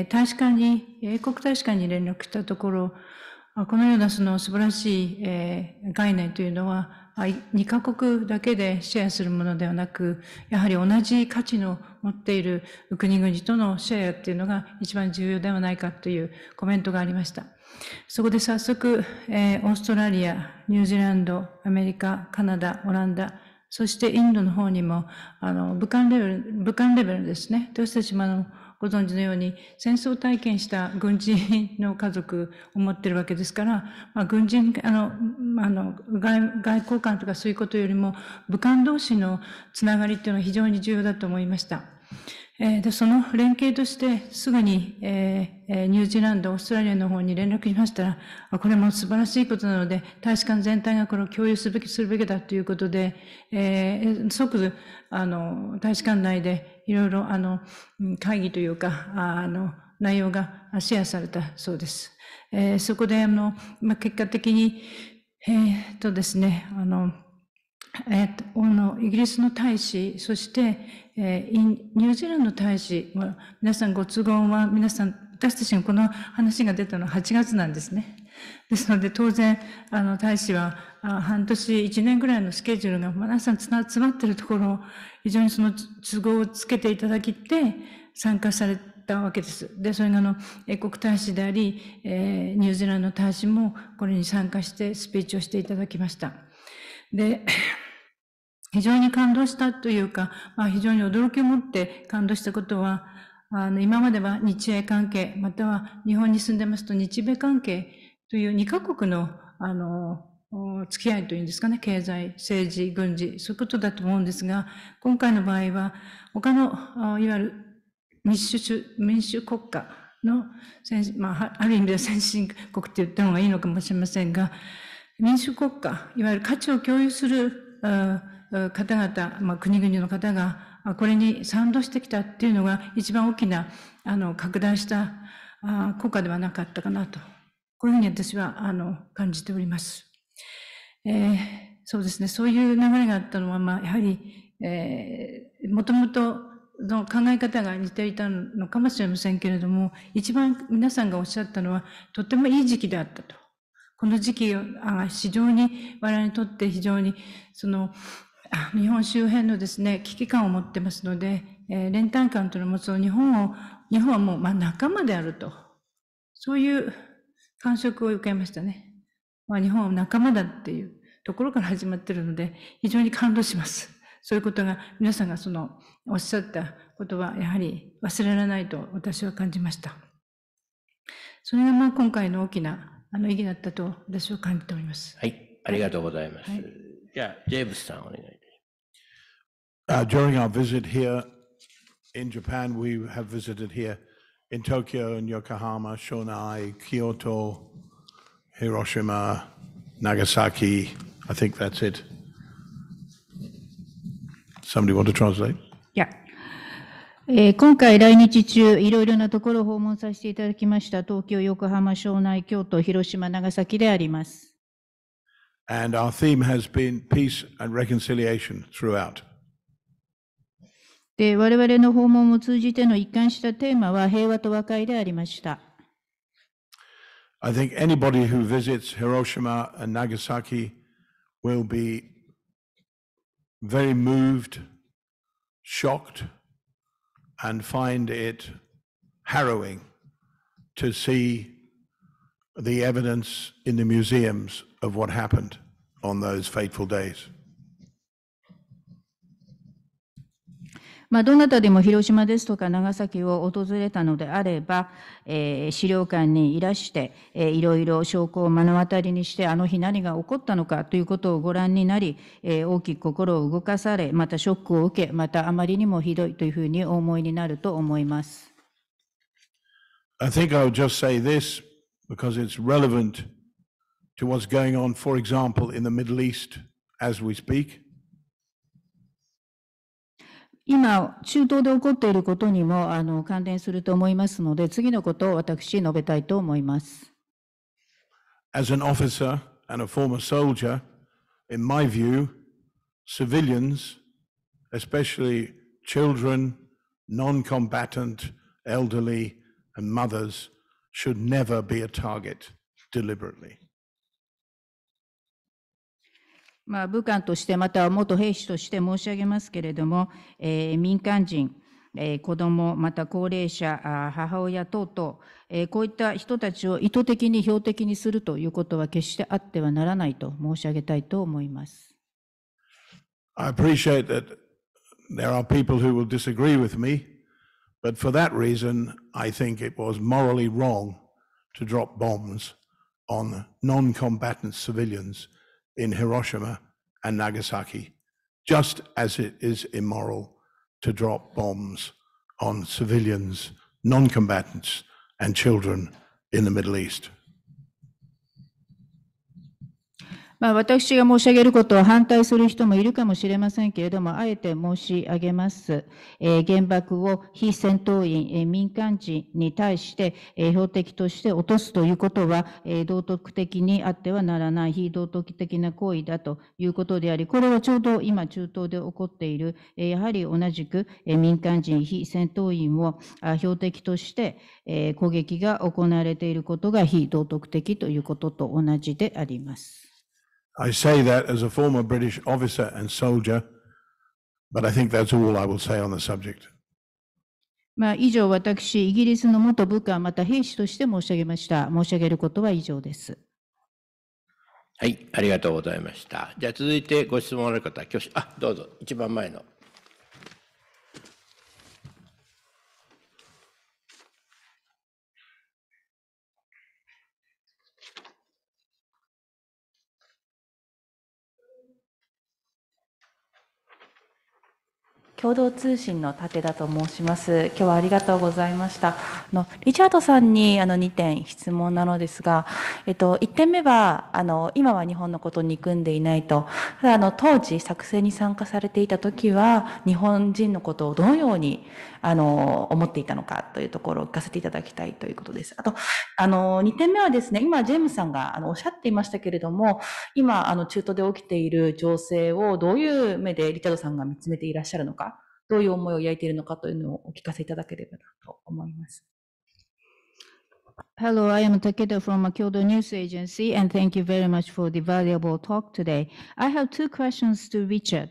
大使館に、英国大使館に連絡したところ、このようなその素晴らしい概念というのは、2カ国だけでシェアするものではなく、やはり同じ価値の持っている国々とのシェアっていうのが一番重要ではないかというコメントがありました。そこで早速、オーストラリア、ニュージーランド、アメリカ、カナダ、オランダ、そしてインドの方にも、あの、武漢レベル、武漢レベルですね。私たちもあの、ご存知のように、戦争体験した軍人の家族を持ってるわけですから、まあ、軍人、あの、あの外、外交官とかそういうことよりも、武漢同士のつながりっていうのは非常に重要だと思いました。えでその連携としてすぐに、えー、ニュージーランド、オーストラリアの方に連絡しましたら、これも素晴らしいことなので、大使館全体がこれを共有すべき、するべきだということで、えー、即、あの、大使館内でいろいろ、あの、会議というか、あの、内容がシェアされたそうです。えー、そこで、あの、まあ、結果的に、えー、っとですね、あの、えっと、あの、イギリスの大使、そして、えー、ニュージーランド大使あ、皆さんご都合は、皆さん、私たちのこの話が出たのは8月なんですね。ですので、当然、あの、大使は、あ半年、1年ぐらいのスケジュールが皆さんつな詰まってるところを、非常にその都合をつけていただきて、参加されたわけです。で、それがあの、英国大使であり、えー、ニュージーランド大使も、これに参加してスピーチをしていただきました。で、非常に感動したというか、まあ、非常に驚きを持って感動したことは、あの、今までは日英関係、または日本に住んでますと日米関係という2カ国の、あの、付き合いというんですかね、経済、政治、軍事、そういうことだと思うんですが、今回の場合は、他の、いわゆる民主主、民主国家の、まあ、ある意味では先進国って言った方がいいのかもしれませんが、民主国家、いわゆる価値を共有する方々、まあ、国々の方が、これに賛同してきたっていうのが一番大きな、あの、拡大した効果ではなかったかなと。こういうふうに私は、あの、感じております。えー、そうですね、そういう流れがあったのは、まあ、やはり、えー、もともとの考え方が似ていたのかもしれませんけれども、一番皆さんがおっしゃったのは、とてもいい時期であったと。この時期は非常に、我々にとって非常に、その、日本周辺のですね、危機感を持ってますので、えー、連帯感というのを持つ日本を、日本はもう、まあ、仲間であると。そういう感触を受けましたね。まあ、日本は仲間だっていうところから始まってるので、非常に感動します。そういうことが、皆さんがその、おっしゃったことは、やはり忘れられないと私は感じました。それがまあ今回の大きな during our visit here in Japan, we have visited here in Tokyo and Yokohama, Shonai, Kyoto, Hiroshima, Nagasaki. I think that's it. Somebody want to translate? Yeah. えー、今回来日中、いろいろなところを訪問させていただきました、東京、横浜、庄内、京都、広島、長崎であります。And our theme has been peace and reconciliation throughout. で、我々の訪問を通じての一貫したテーマは平和と和解でありました。I think anybody who visits Hiroshima and Nagasaki will be very moved, shocked, and find it harrowing to see the evidence in the museums of what happened on those fateful days. まあ、どなたでも広島ですとか長崎を訪れたのであれば、えー、資料館にいらして、えー、いろいろ証拠を目の当たりにして、あの日何が起こったのかということをご覧になり、えー、大きく心を動かされ、またショックを受け、またあまりにもひどいというふうにお思いになると思います。I think I'll just say this because it's relevant to what's going on, for example, in the Middle East as we speak. 今、中東で起こっていることにもあの関連すると思いますので、次のことを私、述べたいと思います。As an officer and a former soldier, in my view, civilians, especially children, non combatant, elderly, and mothers, should never be a target deliberately. まあ、武漢として、または元兵士として申し上げますけれども、えー、民間人、えー、子供、また高齢者、母親等々、えー、こういった人たちを意図的に標的にするということは決してあってはならないと申し上げたいと思います。I appreciate that there are people who will disagree with me, but for that reason, I think it was morally wrong to drop bombs on non combatant civilians. in Hiroshima and Nagasaki, just as it is immoral to drop bombs on civilians, non combatants, and children in the Middle East. まあ、私が申し上げることを反対する人もいるかもしれませんけれども、あえて申し上げます。えー、原爆を非戦闘員、えー、民間人に対して、えー、標的として落とすということは、え道徳的にあってはならない非道徳的な行為だということであり、これはちょうど今中東で起こっている、えやはり同じく、え民間人、非戦闘員を標的として、え攻撃が行われていることが非道徳的ということと同じであります。I say that as a former British officer and soldier, but I think that's all I will say on the subject. まあ、以上、私、イギリスの元部下、また兵士として申し上げました。申し上げることは以上です。はい、ありがとうございました。じゃあ、続いてご質問ある方、挙手、あ、どうぞ、一番前の。共同通信の武田と申します。今日はありがとうございました。あのリチャードさんにあの2点質問なのですが、えっと、1点目はあの今は日本のことを憎んでいないと、ただあの当時作成に参加されていた時は日本人のことをどのようにあの、思っていたのかというところを聞かせていただきたいということです。あと、あの、2点目はですね、今、ジェームさんがあのおっしゃっていましたけれども、今、あの、中東で起きている情勢をどういう目でリチャードさんが見つめていらっしゃるのか、どういう思いを抱いているのかというのをお聞かせいただければなと思います。Hello, I am Takeda from Kyoto News Agency, and thank you very much for the valuable talk today. I have two questions to Richard.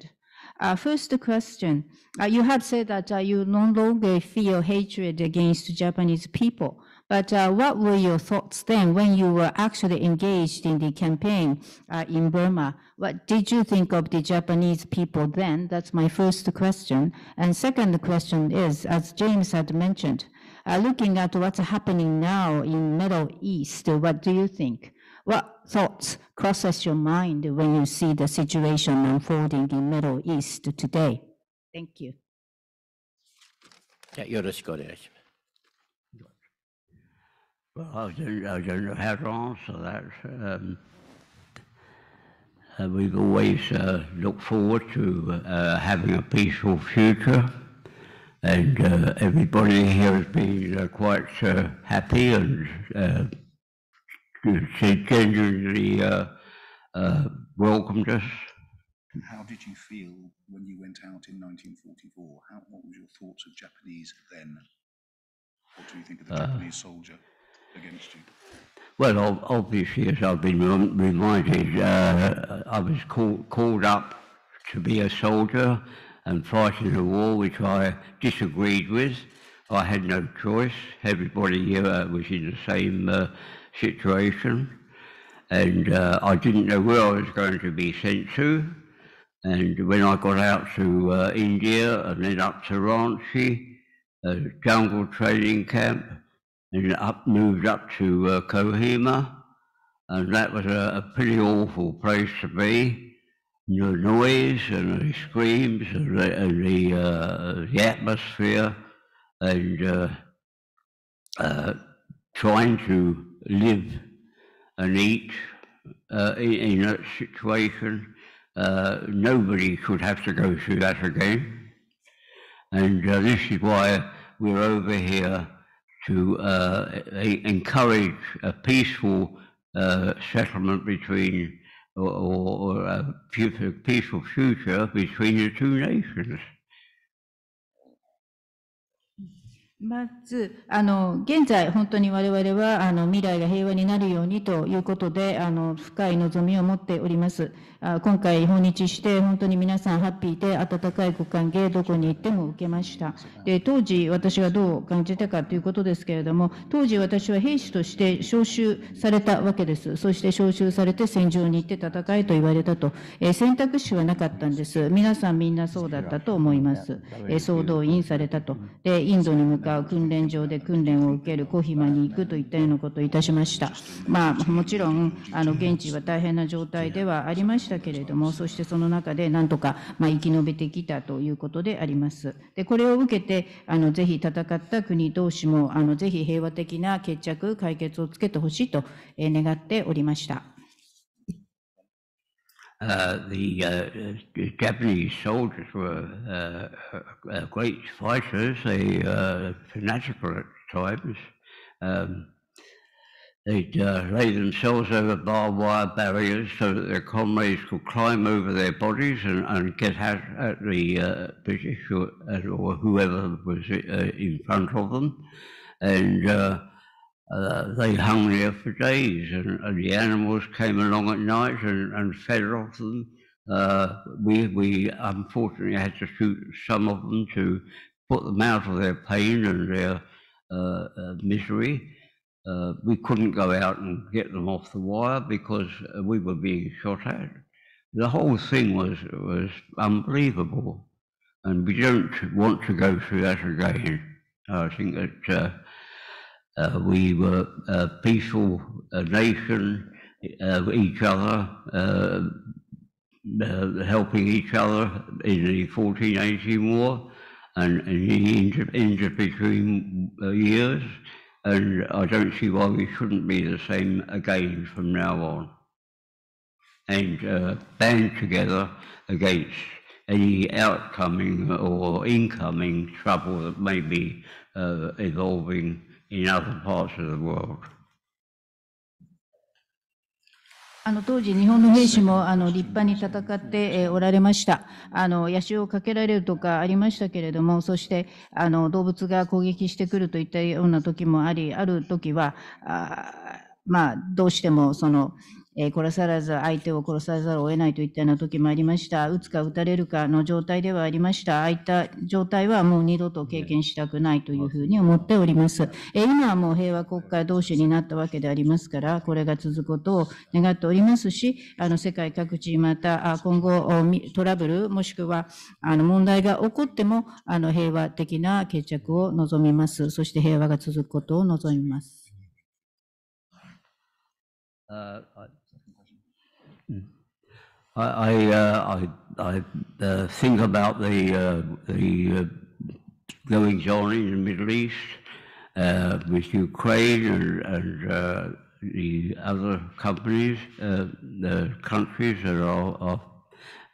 Uh, first question, uh, you have said that uh, you no longer feel hatred against Japanese people. But uh, what were your thoughts then when you were actually engaged in the campaign uh, in Burma? What did you think of the Japanese people then? That's my first question. And second question is, as James had mentioned, uh, looking at what's happening now in Middle East, what do you think? What thoughts crosses your mind when you see the situation unfolding in Middle East today? Thank you. well, I didn't, I didn't have to answer that. Um, uh, we've always uh, looked forward to uh, having a peaceful future, and uh, everybody here has been uh, quite uh, happy and she generously uh, uh, welcomed us. And how did you feel when you went out in 1944? How, what were your thoughts of Japanese then? What do you think of the uh, Japanese soldier against you? Well, obviously, as I've been reminded, uh, I was call, called up to be a soldier and fight in a war which I disagreed with. I had no choice. Everybody here uh, was in the same uh, situation. And uh, I didn't know where I was going to be sent to. And when I got out to uh, India and then up to Ranchi, a jungle training camp, and up moved up to uh, Kohima, and that was a, a pretty awful place to be. The noise and the screams and the, and the, uh, the atmosphere, and uh, uh trying to live and eat uh, in, in that situation. Uh, nobody should have to go through that again. And uh, this is why we're over here to uh, encourage a peaceful uh, settlement between or, or, or a peaceful future between the two nations. まず、あの、現在、本当に我々は、あの、未来が平和になるようにということで、あの、深い望みを持っております。あ今回、訪日して、本当に皆さんハッピーで、温かいご歓迎、どこに行っても受けました。で、当時、私はどう感じたかということですけれども、当時、私は兵士として招集されたわけです。そして、招集されて戦場に行って戦えと言われたと。えー、選択肢はなかったんです。皆さんみんなそうだったと思います。えー、総動員されたと。で、インドにか訓練場で訓練を受ける、コヒマに行くといったようなことをいたしました。まあ、もちろん、あの、現地は大変な状態ではありましたけれども、そしてその中でなんとか、まあ、生き延びてきたということであります。で、これを受けて、あの、ぜひ戦った国同士も、あの、ぜひ平和的な決着、解決をつけてほしいと願っておりました。Uh, uh, the Japanese soldiers were uh, great fighters, they uh, fanatical at times. Um, They'd uh, lay themselves over barbed wire barriers so that their comrades could climb over their bodies and, and get out at the uh, British or, or, whoever was uh, in front of them. And uh, they hung there for days, and, and, the animals came along at night and, and fed off them. Uh, we, we unfortunately had to shoot some of them to put them out of their pain and their uh, uh misery. Uh, we couldn't go out and get them off the wire because we were being shot at. The whole thing was, was unbelievable, and we don't want to go through that again. I think that uh, uh, we were a peaceful uh, nation, uh, each other, helping each other in the 1480 war and, in the intervening years. And I don't see why we shouldn't be the same again from now on and uh, band together against any outcoming or incoming trouble that may be uh, evolving in other parts of the world. あの当時、日本の兵士もあの立派に戦っておられました。あの野手をかけられるとかありましたけれども、そしてあの動物が攻撃してくるといったような時もあり、ある時は、あまあ、どうしてもそのえ殺さらず、相手を殺さざるを得ないといったような時もありました。撃つか撃たれるかの状態ではありました。ああいった状態はもう二度と経験したくないというふうに思っております。え今はもう平和国家同士になったわけでありますから、これが続くことを願っておりますし、あの、世界各地、また、今後、トラブル、もしくは、あの、問題が起こっても、あの、平和的な決着を望みます。そして平和が続くことを望みます。Uh, I, I, uh, I uh, think about the, uh, the goings on in the Middle East with Ukraine and, and the other companies, the countries that are, are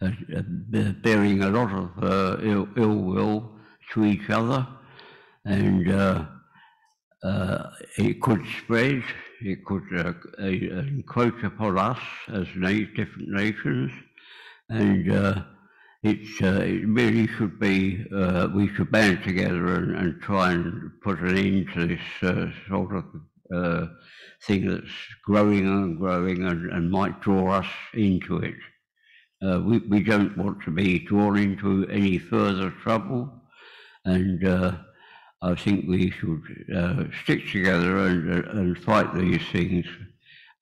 bearing a lot of uh, Ill, Ill, will to each other, and uh, uh, it could spread it could uh, uh, encroach upon us as different nations, and uh, uh, it really should be uh, we should band together and, and, try and put an end to this sort of thing that's growing and growing and, and might draw us into it. Uh, we, we, don't want to be drawn into any further trouble, and uh, I think we should uh, stick together and, and fight these things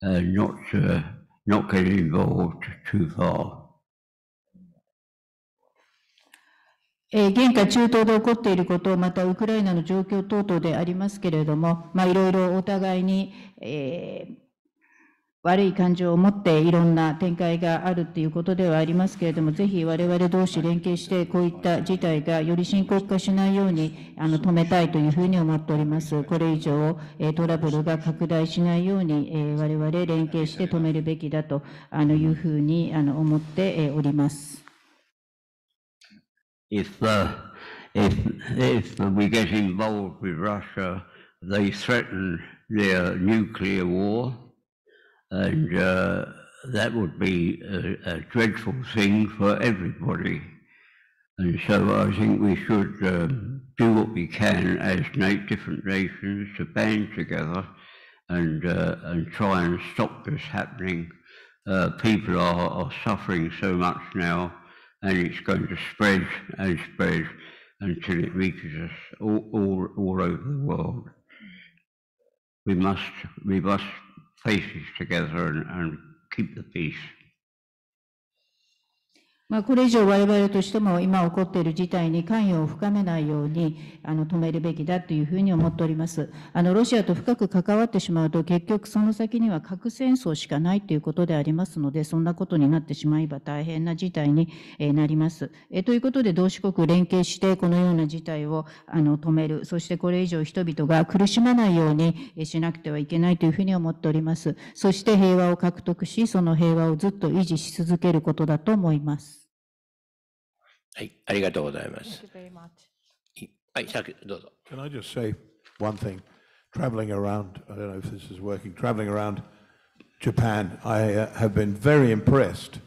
and not, uh, not get involved too far. えー、現下中東で起こっていること、またウクライナの状況等々でありますけれども、まあ、いろいろお互いに、えー悪い感情を持っていろんな展開があるということではありますけれども、ぜひ我々同士連携して、こういった事態がより深刻化しないようにあの止めたいというふうに思っております。これ以上トラブルが拡大しないように、我々連携して止めるべきだというふうに思っております。If the, if, if we get involved with Russia, they threaten their nuclear war. and mm. uh, that would be a, a, dreadful thing for everybody. And so I think we should uh, do what we can as different nations to band together and uh, and try and stop this happening. Uh, people are, are suffering so much now, and it's going to spread and spread until it reaches us all, all, all over the world. We must we must faces together and, and keep the peace. まあ、これ以上我々としても今起こっている事態に関与を深めないようにあの止めるべきだというふうに思っております。あのロシアと深く関わってしまうと結局その先には核戦争しかないということでありますのでそんなことになってしまえば大変な事態になります。えということで同志国連携してこのような事態をあの止めるそしてこれ以上人々が苦しまないようにしなくてはいけないというふうに思っております。そして平和を獲得しその平和をずっと維持し続けることだと思います。はい、ありがとうございます。Thank you very much. はい、どうぞ。Can I just say one thing? Traveling around, I don't know if this is working, traveling around Japan, I uh, have been very impressed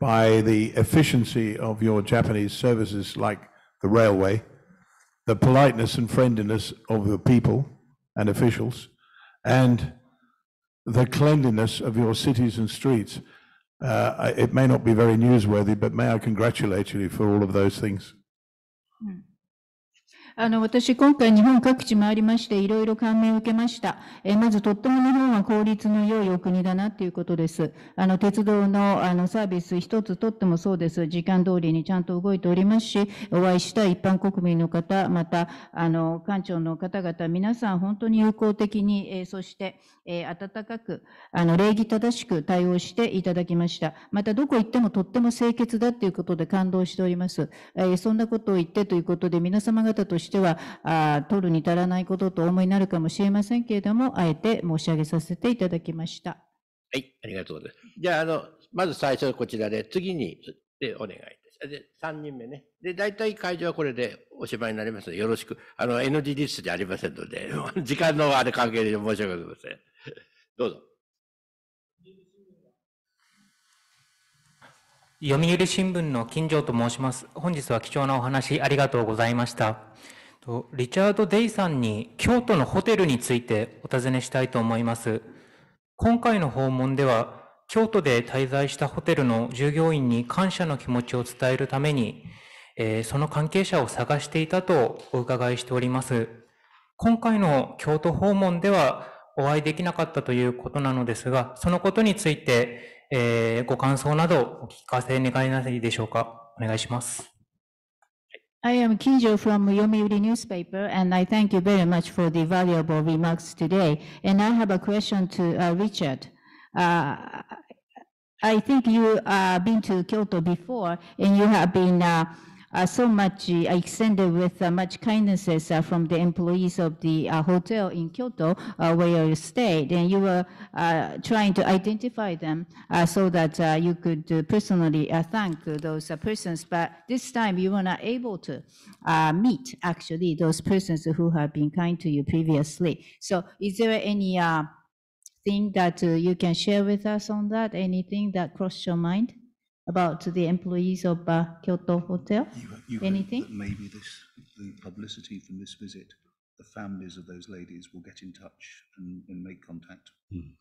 by the efficiency of your Japanese services like the railway, the politeness and friendliness of the people and officials, and the cleanliness of your cities and streets. Uh, it may not be very newsworthy, but may I congratulate you for all of those things? Mm. あの、私、今回日本各地回りまして、いろいろ感銘を受けました。えまず、とっても日本は効率の良いお国だなっていうことです。あの、鉄道の、あの、サービス一つとってもそうです。時間通りにちゃんと動いておりますし、お会いした一般国民の方、また、あの、官庁の方々、皆さん本当に友好的に、えそして、えー、温かく、あの、礼儀正しく対応していただきました。また、どこ行ってもとっても清潔だっていうことで感動しております。えー、そんなことを言ってということで、皆様方ととしては、あ取るに足らないこととお思いになるかもしれませんけれども、あえて申し上げさせていただきました。はい、ありがとうございます。じゃあ、あの、まず最初こちらで、次に、で、お願いいたします。で、3人目ね。で、大体会場はこれでおしまいになりますので、よろしく。あの、NG リストじゃありませんので、時間のあれ関係で申し訳ございません。どうぞ。読売新聞の金城と申します。本日は貴重なお話ありがとうございました。リチャード・デイさんに京都のホテルについてお尋ねしたいと思います。今回の訪問では、京都で滞在したホテルの従業員に感謝の気持ちを伝えるために、その関係者を探していたとお伺いしております。今回の京都訪問ではお会いできなかったということなのですが、そのことについて、えー、ご感想などお聞かせ願えないでしょうか。お願いします。I am Kijo from Yomiuri newspaper and I thank you very much for the valuable remarks today. And I have a question to uh, Richard. Uh, I think you have uh, been to Kyoto before and you have been uh, Uh, so much uh, extended with uh, much kindnesses from the employees of the hotel in Kyoto where you stayed. And you were trying to identify them so that you could personally thank those persons. But this time you were not able to meet actually those persons who have been kind to you previously. So is there any thing that uh, you can share with us on that? Anything that crossed your mind? about the employees of uh, Kyoto Hotel? You, you Anything? maybe this, the publicity from this visit, the families of those ladies will get in touch and, and make contact. Mm.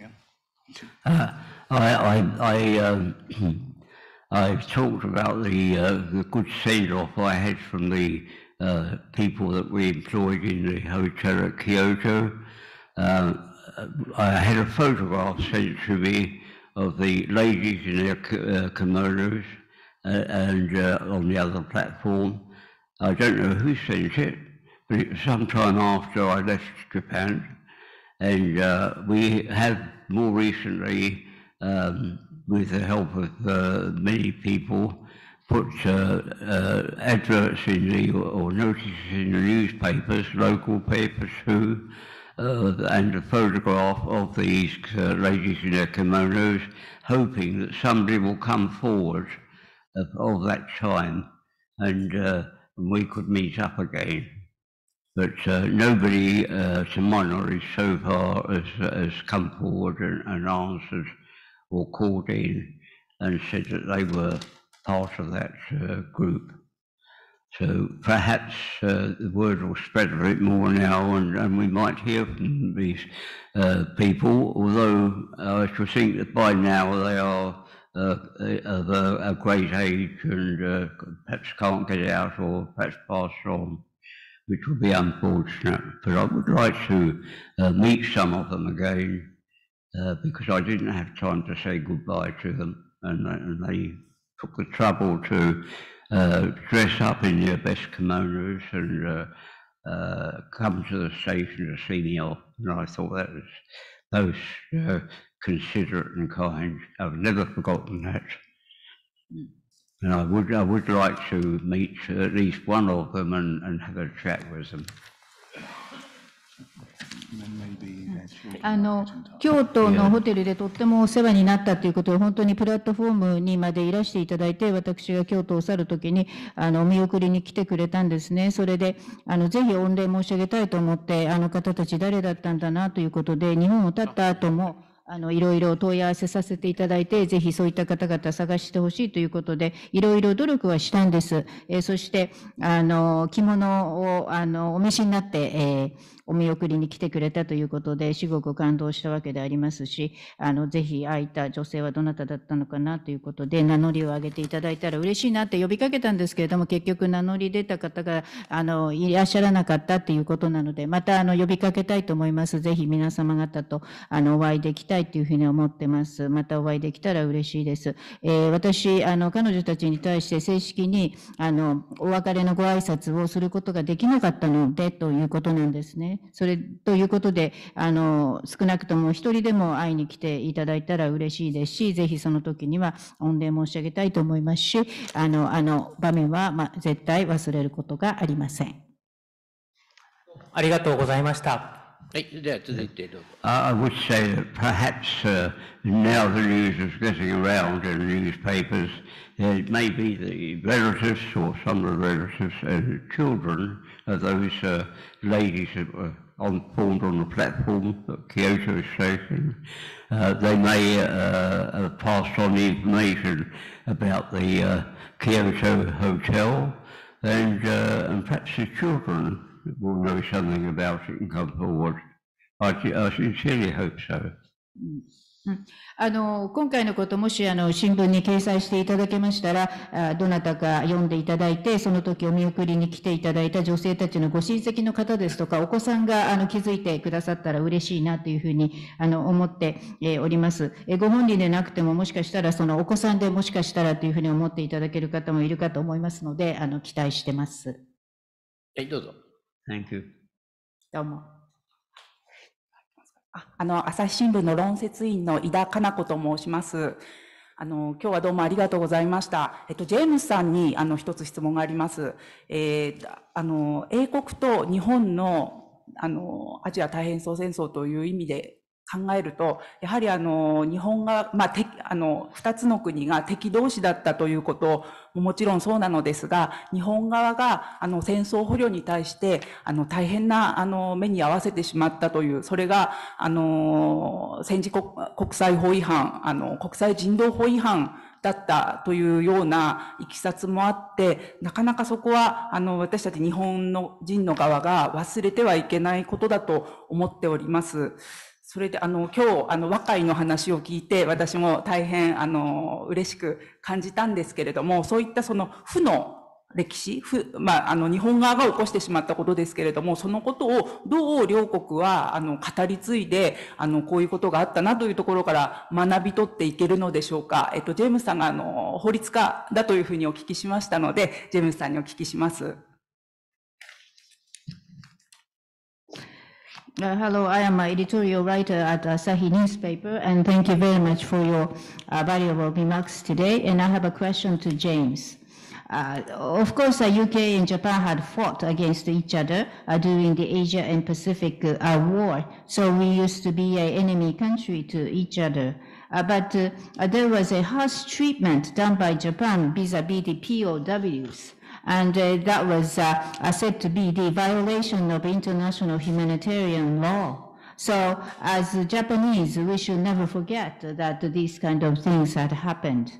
Yeah. Uh, I, I, I, um, I talked about the, uh, the good send off I had from the uh, people that we employed in the hotel at Kyoto. Uh, I had a photograph sent to me of the ladies in their kimonos uh, uh, and uh, on the other platform. I don't know who sent it, but it was sometime after I left Japan. And uh, we have more recently, um, with the help of uh, many people, put uh, adverts in the or notices in the newspapers, local papers, who uh, and a photograph of these uh, ladies in their kimonos, hoping that somebody will come forward of, of that time uh, and we could meet up again. But uh, nobody, uh, to my knowledge, so far has, has come forward and, and, answered or called in and said that they were part of that uh, group. So perhaps uh, the word will spread a bit more now, and, and we might hear from these uh, people, although I should think that by now they are uh, of a, a, great age and uh, perhaps can't get out or perhaps passed on, which would be unfortunate. But I would like to uh, meet some of them again uh, because I didn't have time to say goodbye to them, and, and they took the trouble to uh, dress up in your best kimonos and uh, uh, come to the station to see me off. And I thought that was most considerate and kind. I've never forgotten that. And I would, I would like to meet at least one of them and, and have a chat with them. あの京都のホテルでとってもお世話になったということを本当にプラットフォームにまでいらしていただいて私が京都を去る時にあのお見送りに来てくれたんですねそれであのぜひ御礼申し上げたいと思ってあの方たち誰だったんだなということで日本を立った後も。あの、いろいろ問い合わせさせていただいて、ぜひそういった方々探してほしいということで、いろいろ努力はしたんです。えー、そして、あの、着物を、あの、お召しになって、えー、お見送りに来てくれたということで、至極感動したわけでありますし、あの、ぜひ、あいた女性はどなただったのかなということで、名乗りを上げていただいたら嬉しいなって呼びかけたんですけれども、結局名乗り出た方が、あの、いらっしゃらなかったということなので、また、あの、呼びかけたいと思います。ぜひ皆様方と、あの、お会いできたたいというふうに思ってます。またお会いできたら嬉しいです。えー、私、あの、彼女たちに対して正式に、あの、お別れのご挨拶をすることができなかったので、ということなんですね。それ、ということで、あの、少なくとも一人でも会いに来ていただいたら嬉しいですし、ぜひその時には御礼申し上げたいと思いますし、あの、あの場面は、ま絶対忘れることがありません。ありがとうございました。I, would say that perhaps uh, now the news is getting around in the newspapers. It may be the relatives or some of the relatives and children of those uh, ladies that were on, formed on the platform at Kyoto Station. Uh, they may uh, have passed on the information about the uh, Kyoto Hotel and, uh, and perhaps the children will k n o something about it and come forward. I, I sincerely hope so. あの今回のこと、もしあの新聞に掲載していただけましたら、どなたか読んでいただいて、その時お見送りに来ていただいた女性たちのご親戚の方ですとか、お子さんがあの気づいてくださったら嬉しいなというふうにあの思っております。ご本人でなくても、もしかしたらそのお子さんでもしかしたらというふうに思っていただける方もいるかと思いますので、あの期待してます。はい、どうぞ。Thank you. どうも。あの、朝日新聞の論説委員の井田かな子と申します。あの、今日はどうもありがとうございました。えっと、ジェームスさんに、あの、一つ質問があります。えー、あの、英国と日本の、あの、アジア大変総戦争という意味で、考えると、やはりあの、日本が、まあ、あの、二つの国が敵同士だったということももちろんそうなのですが、日本側が、あの、戦争捕虜に対して、あの、大変な、あの、目に合わせてしまったという、それが、あの、戦時国際法違反、あの、国際人道法違反、だったというようないきさつもあって、なかなかそこは、あの、私たち日本の人の側が忘れてはいけないことだと思っております。それであの今日あの和解の話を聞いて私も大変あの嬉しく感じたんですけれどもそういったその負の歴史、まあ、あの日本側が起こしてしまったことですけれどもそのことをどう両国はあの語り継いであのこういうことがあったなというところから学び取っていけるのでしょうか、えっと、ジェームスさんがあの法律家だというふうにお聞きしましたのでジェームスさんにお聞きします。Uh, hello, I am an editorial writer at Asahi uh, newspaper, and thank you very much for your uh, valuable remarks today. And I have a question to James. Uh, of course, the UK and Japan had fought against each other uh, during the Asia and Pacific uh, War, so we used to be an enemy country to each other. but there was a harsh treatment done by Japan vis-a-vis -vis the POWs. And uh, that was uh, uh, said to be the violation of international humanitarian law. So as Japanese, we should never forget that these kind of things had happened.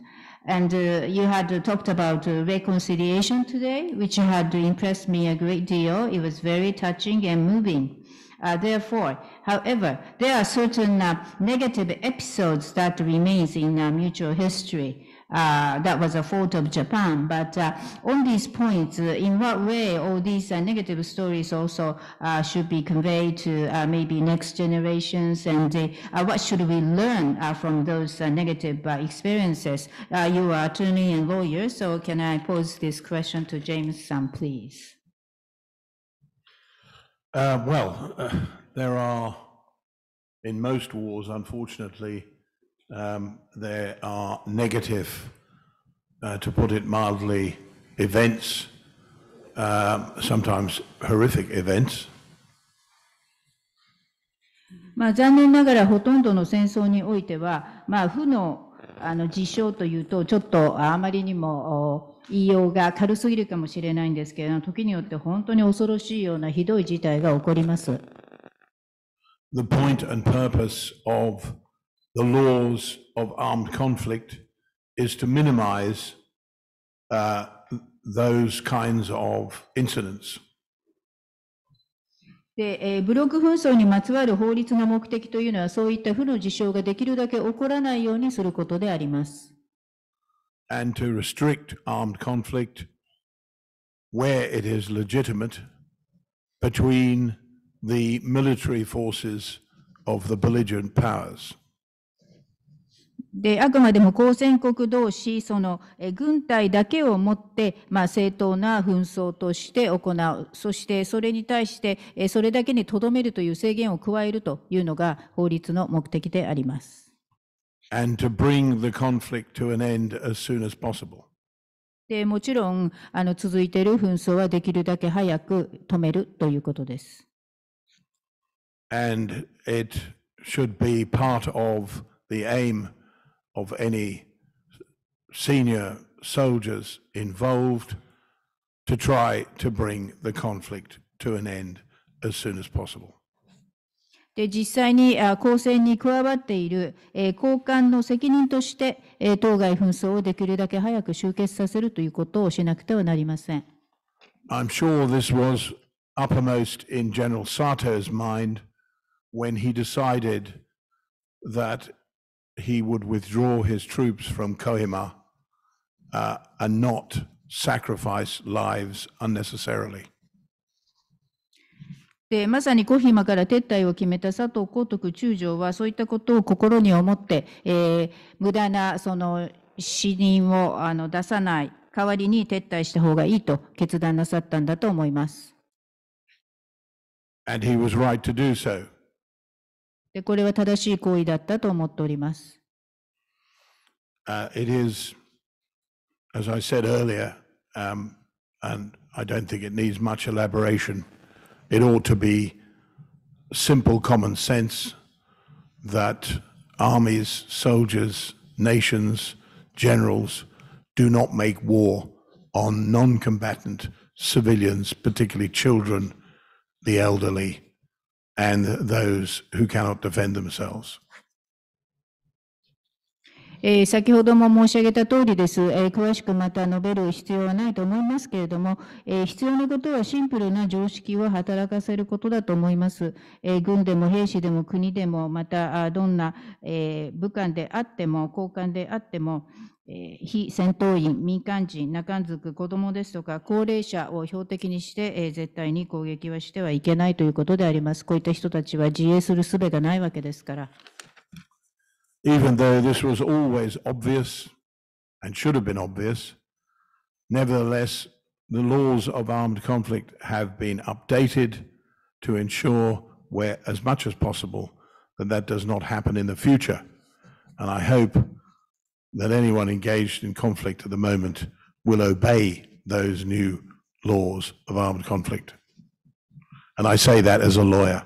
And uh, you had uh, talked about uh, reconciliation today, which had impressed me a great deal. It was very touching and moving. Uh, therefore, however, there are certain uh, negative episodes that remains in our mutual history. Uh, that was a fault of Japan. But uh, on these points, uh, in what way all these uh, negative stories also uh, should be conveyed to maybe next generations, and what should we learn from those negative experiences? you are attorney and lawyer, so can I pose this question to James Sam, please? well, there are in most wars, unfortunately um, there are negative, uh, to put it mildly, events, u sometimes horrific events. まあ、残念ながらほとんどの戦争においては、まあ、負のあの事象というとちょっとあまりにも言いようが軽すぎるかもしれないんですけれども時によって本当に恐ろしいようなひどい事態が起こります。The point and purpose of the laws of armed conflict is to minimize uh, those kinds of incidents. で、えー、武力紛争にまつわる法律の目的というのは、そういった負の事象ができるだけ起こらないようにすることであります。And to restrict armed conflict where it is legitimate between the military forces of the belligerent powers. で、あくまでも交戦国同士、その、え軍隊だけをもって、まあ、正当な紛争として行う。そして、それに対して、えそれだけにとどめるという制限を加えるというのが法律の目的であります。And to bring the conflict to an end as soon as possible. で、もちろん、あの、続いている紛争はできるだけ早く止めるということです。And it should be part of the aim of any senior soldiers involved to try to bring the conflict to an end as soon as possible. I am sure this was uppermost in General Sato's mind when he decided that he would withdraw his troops from Kohima uh, and not sacrifice lives unnecessarily. でまさにコヒマから撤退を決めた佐藤幸徳中将はそういったことを心に思って、えー、無駄なその死人をあの出さない代わりに撤退した方がいいと決断なさったんだと思います。And he was right to do so. でこれは正しい行為だったと思っております。Uh, it is, as I said earlier, um, and I don't think it needs much elaboration, it ought to be simple common sense that armies, soldiers, nations, generals do not make war on non combatant civilians, particularly children, the elderly. and those who cannot defend themselves. え先ほども申し上げた通りです、え詳しくまた述べる必要はないと思いますけれども、え必要なことはシンプルな常識を働かせることだと思います。え軍でも兵士でも国でも、またどんな、え武官であっても、高官であっても、え非戦闘員、民間人、中んずく、子供ですとか、高齢者を標的にして、え絶対に攻撃はしてはいけないということであります。こういった人たちは自衛する術がないわけですから。Even though this was always obvious and should have been obvious, nevertheless, the laws of armed conflict have been updated to ensure where, as much as possible, that that does not happen in the future. And I hope that anyone engaged in conflict at the moment will obey those new laws of armed conflict. And I say that as a lawyer.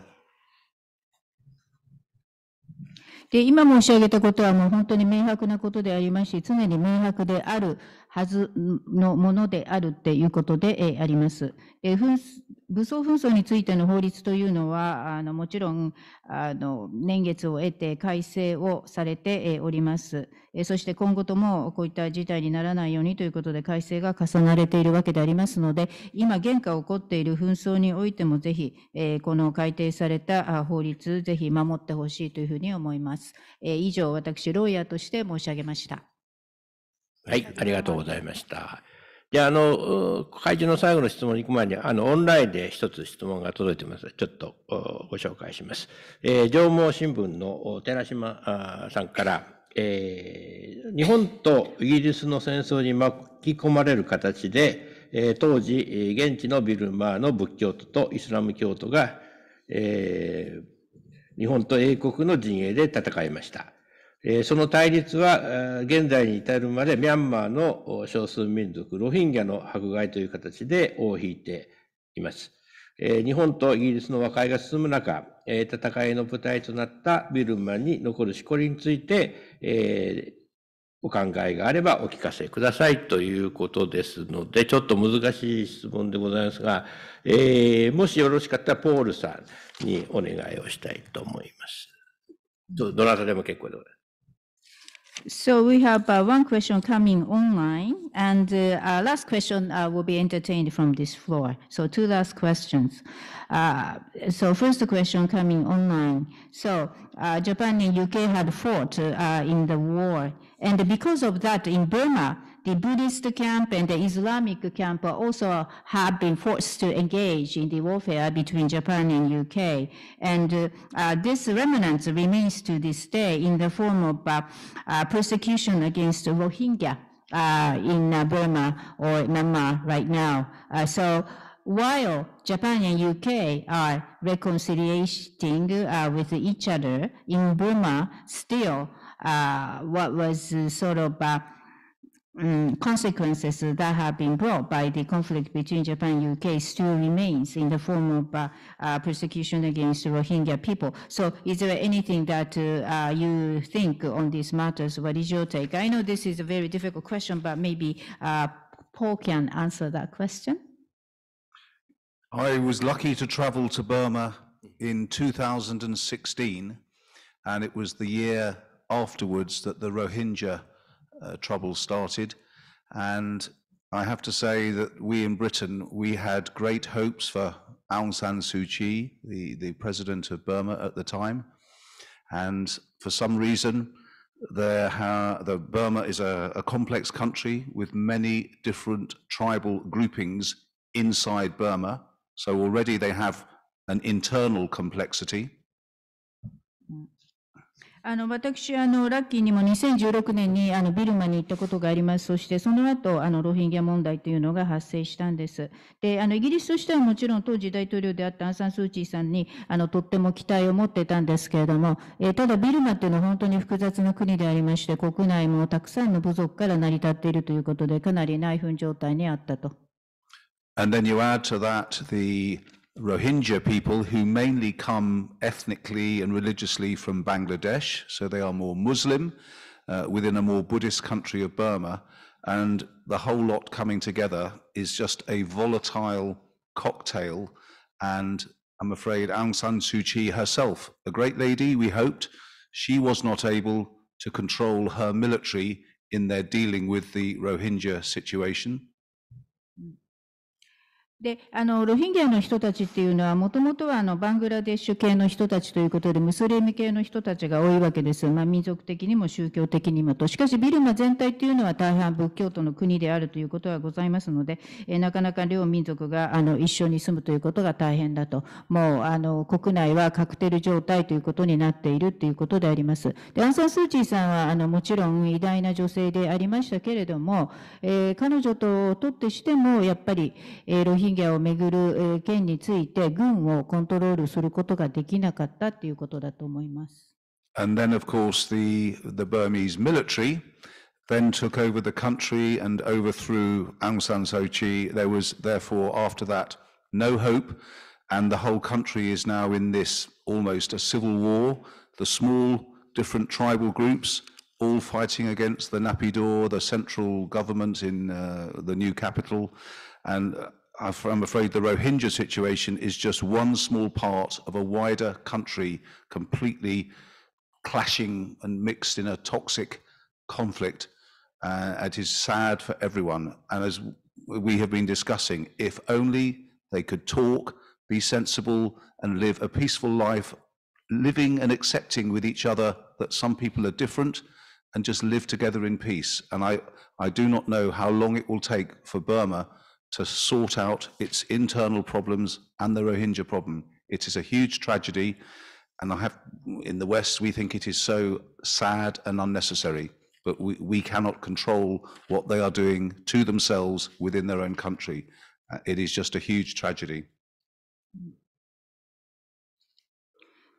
で今申し上げたことはもう本当に明白なことでありますし常に明白であるはずのものであるっていうことで、えあります。え武装紛争についての法律というのは、あのもちろんあの年月を経て改正をされて、おります、えそして今後ともこういった事態にならないようにということで改正が重なれているわけでありますので、今現下起こっている紛争においてもぜひ、えこの改定された法律、ぜひ守ってほしいというふうに思います。え以上、私、ロイヤーとして申し上げました。はい、ありがとうございました。じゃあ、あの、会場の最後の質問に行く前に、あの、オンラインで一つ質問が届いてます。ちょっとご紹介します。えー、上毛新聞の寺島さんから、えー、日本とイギリスの戦争に巻き込まれる形で、えー、当時、現地のビルマーの仏教徒とイスラム教徒が、えー、日本と英国の陣営で戦いました。その対立は、現在に至るまでミャンマーの少数民族、ロヒンギャの迫害という形で尾を引いています。日本とイギリスの和解が進む中、戦いの舞台となったビルマに残るしこりについて、お考えがあればお聞かせくださいということですので、ちょっと難しい質問でございますが、えー、もしよろしかったらポールさんにお願いをしたいと思います。ど、どなたでも結構でございます。So we have uh, one question coming online, and uh, our last question uh, will be entertained from this floor. So two last questions. Uh, so first question coming online. So uh, Japan and UK had fought uh, in the war, and because of that, in Burma, the Buddhist camp and the Islamic camp also have been forced to engage in the warfare between Japan and UK. And uh, uh, this remnant remains to this day in the form of uh, uh, persecution against Rohingya uh, in Burma or Myanmar right now. so while Japan and UK are reconciliating with each other in Burma, still what was sort of um, consequences that have been brought by the conflict between Japan and UK still remains in the form of uh, uh, persecution against Rohingya people. So is there anything that uh, uh, you think on these matters? What is your take? I know this is a very difficult question, but maybe uh, Paul can answer that question. I was lucky to travel to Burma in 2016, and it was the year afterwards that the Rohingya uh, trouble started. And I have to say that we in Britain, we had great hopes for Aung San Suu Kyi, the, the president of Burma at the time. And for some reason, there ha- the Burma is a, a complex country with many different tribal groupings inside Burma. So already they have an internal complexity. あの私あの、ラッキーにも2016年にあのビルマに行ったことがあります、そしてその後あのロヒンギャ問題というのが発生したんです。であのイギリスとしてはもちろん当時大統領であったアン・サン・スー・チーさんにあのとっても期待を持ってたんですけれども、えー、ただビルマというのは本当に複雑な国でありまして、国内もたくさんの部族から成り立っているということで、かなり内紛状態にあったと。And then you add to that the Rohingya people who mainly come ethnically and religiously from Bangladesh, so they are more Muslim uh, within a more Buddhist country of Burma, and the whole lot coming together is just a volatile cocktail. And I'm afraid Aung San Suu Kyi herself, a great lady, we hoped, she was not able to control her military in their dealing with the Rohingya situation. であのロヒンギャの人たちっていうのはもともとはあのバングラデシュ系の人たちということでムスリム系の人たちが多いわけです、まあ、民族的にも宗教的にもとしかしビルマ全体っていうのは大半仏教徒の国であるということはございますので、えなかなか両民族があの一緒に住むということが大変だともうあの国内はカクテル状態ということになっているということでありますでアンサン・スー・チーさんはあのもちろん偉大な女性でありましたけれども、えー、彼女ととってしてもやっぱり、えー、ロヒンヒンギャをめぐる件について軍をコントロールすることができなかったということだと思います。And then, of course, the, the Burmese military then took over the country and overthrew Aung San Suu Kyi. There was, therefore, after that, no hope, and the whole country is now in this almost a civil war. The small, different tribal groups all fighting against the Napidor, the central government in uh, the new capital. And I'm afraid the Rohingya situation is just one small part of a wider country completely clashing and mixed in a toxic conflict. Uh, it is sad for everyone. And as we have been discussing, if only they could talk, be sensible, and live a peaceful life, living and accepting with each other that some people are different and just live together in peace. And I, I do not know how long it will take for Burma to sort out its internal problems and the Rohingya problem. It is a huge tragedy, and I have in the West we think it is so sad and unnecessary, but we, we cannot control what they are doing to themselves within their own country. Uh, it is just a huge tragedy.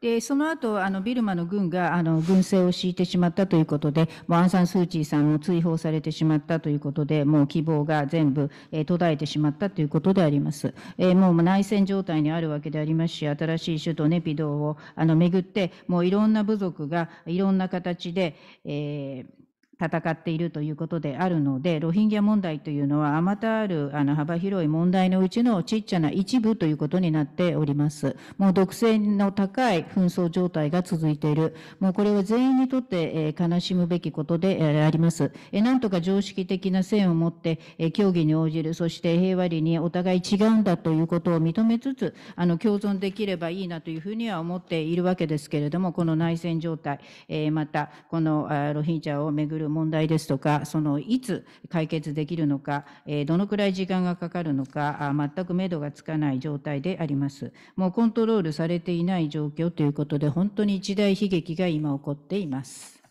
でその後あのビルマの軍があの軍政を敷いてしまったということでもうアン・サン・スー・チーさんを追放されてしまったということでもう希望が全部、えー、途絶えてしまったということであります、えー、もう内戦状態にあるわけでありますし新しい首都ネピドーをあの巡ってもういろんな部族がいろんな形で、えー戦っているということであるので、ロヒンギャ問題というのは、あまたあるあの幅広い問題のうちのちっちゃな一部ということになっております。もう独占の高い紛争状態が続いている。もうこれは全員にとって、え悲しむべきことで、えあります、えなんとか常識的な線を持って、え協議に応じる、そして平和裏にお互い違うんだということを認めつつ、あの共存できればいいなというふうには思っているわけですけれども、この内戦状態、えまたこのロヒンギャをめぐる問題ですとか、そのいつ解決できるのか、えどのくらい時間がかかるのか、全く目処がつかない状態であります。もうコントロールされていない状況ということで、本当に一大悲劇が今起こっています。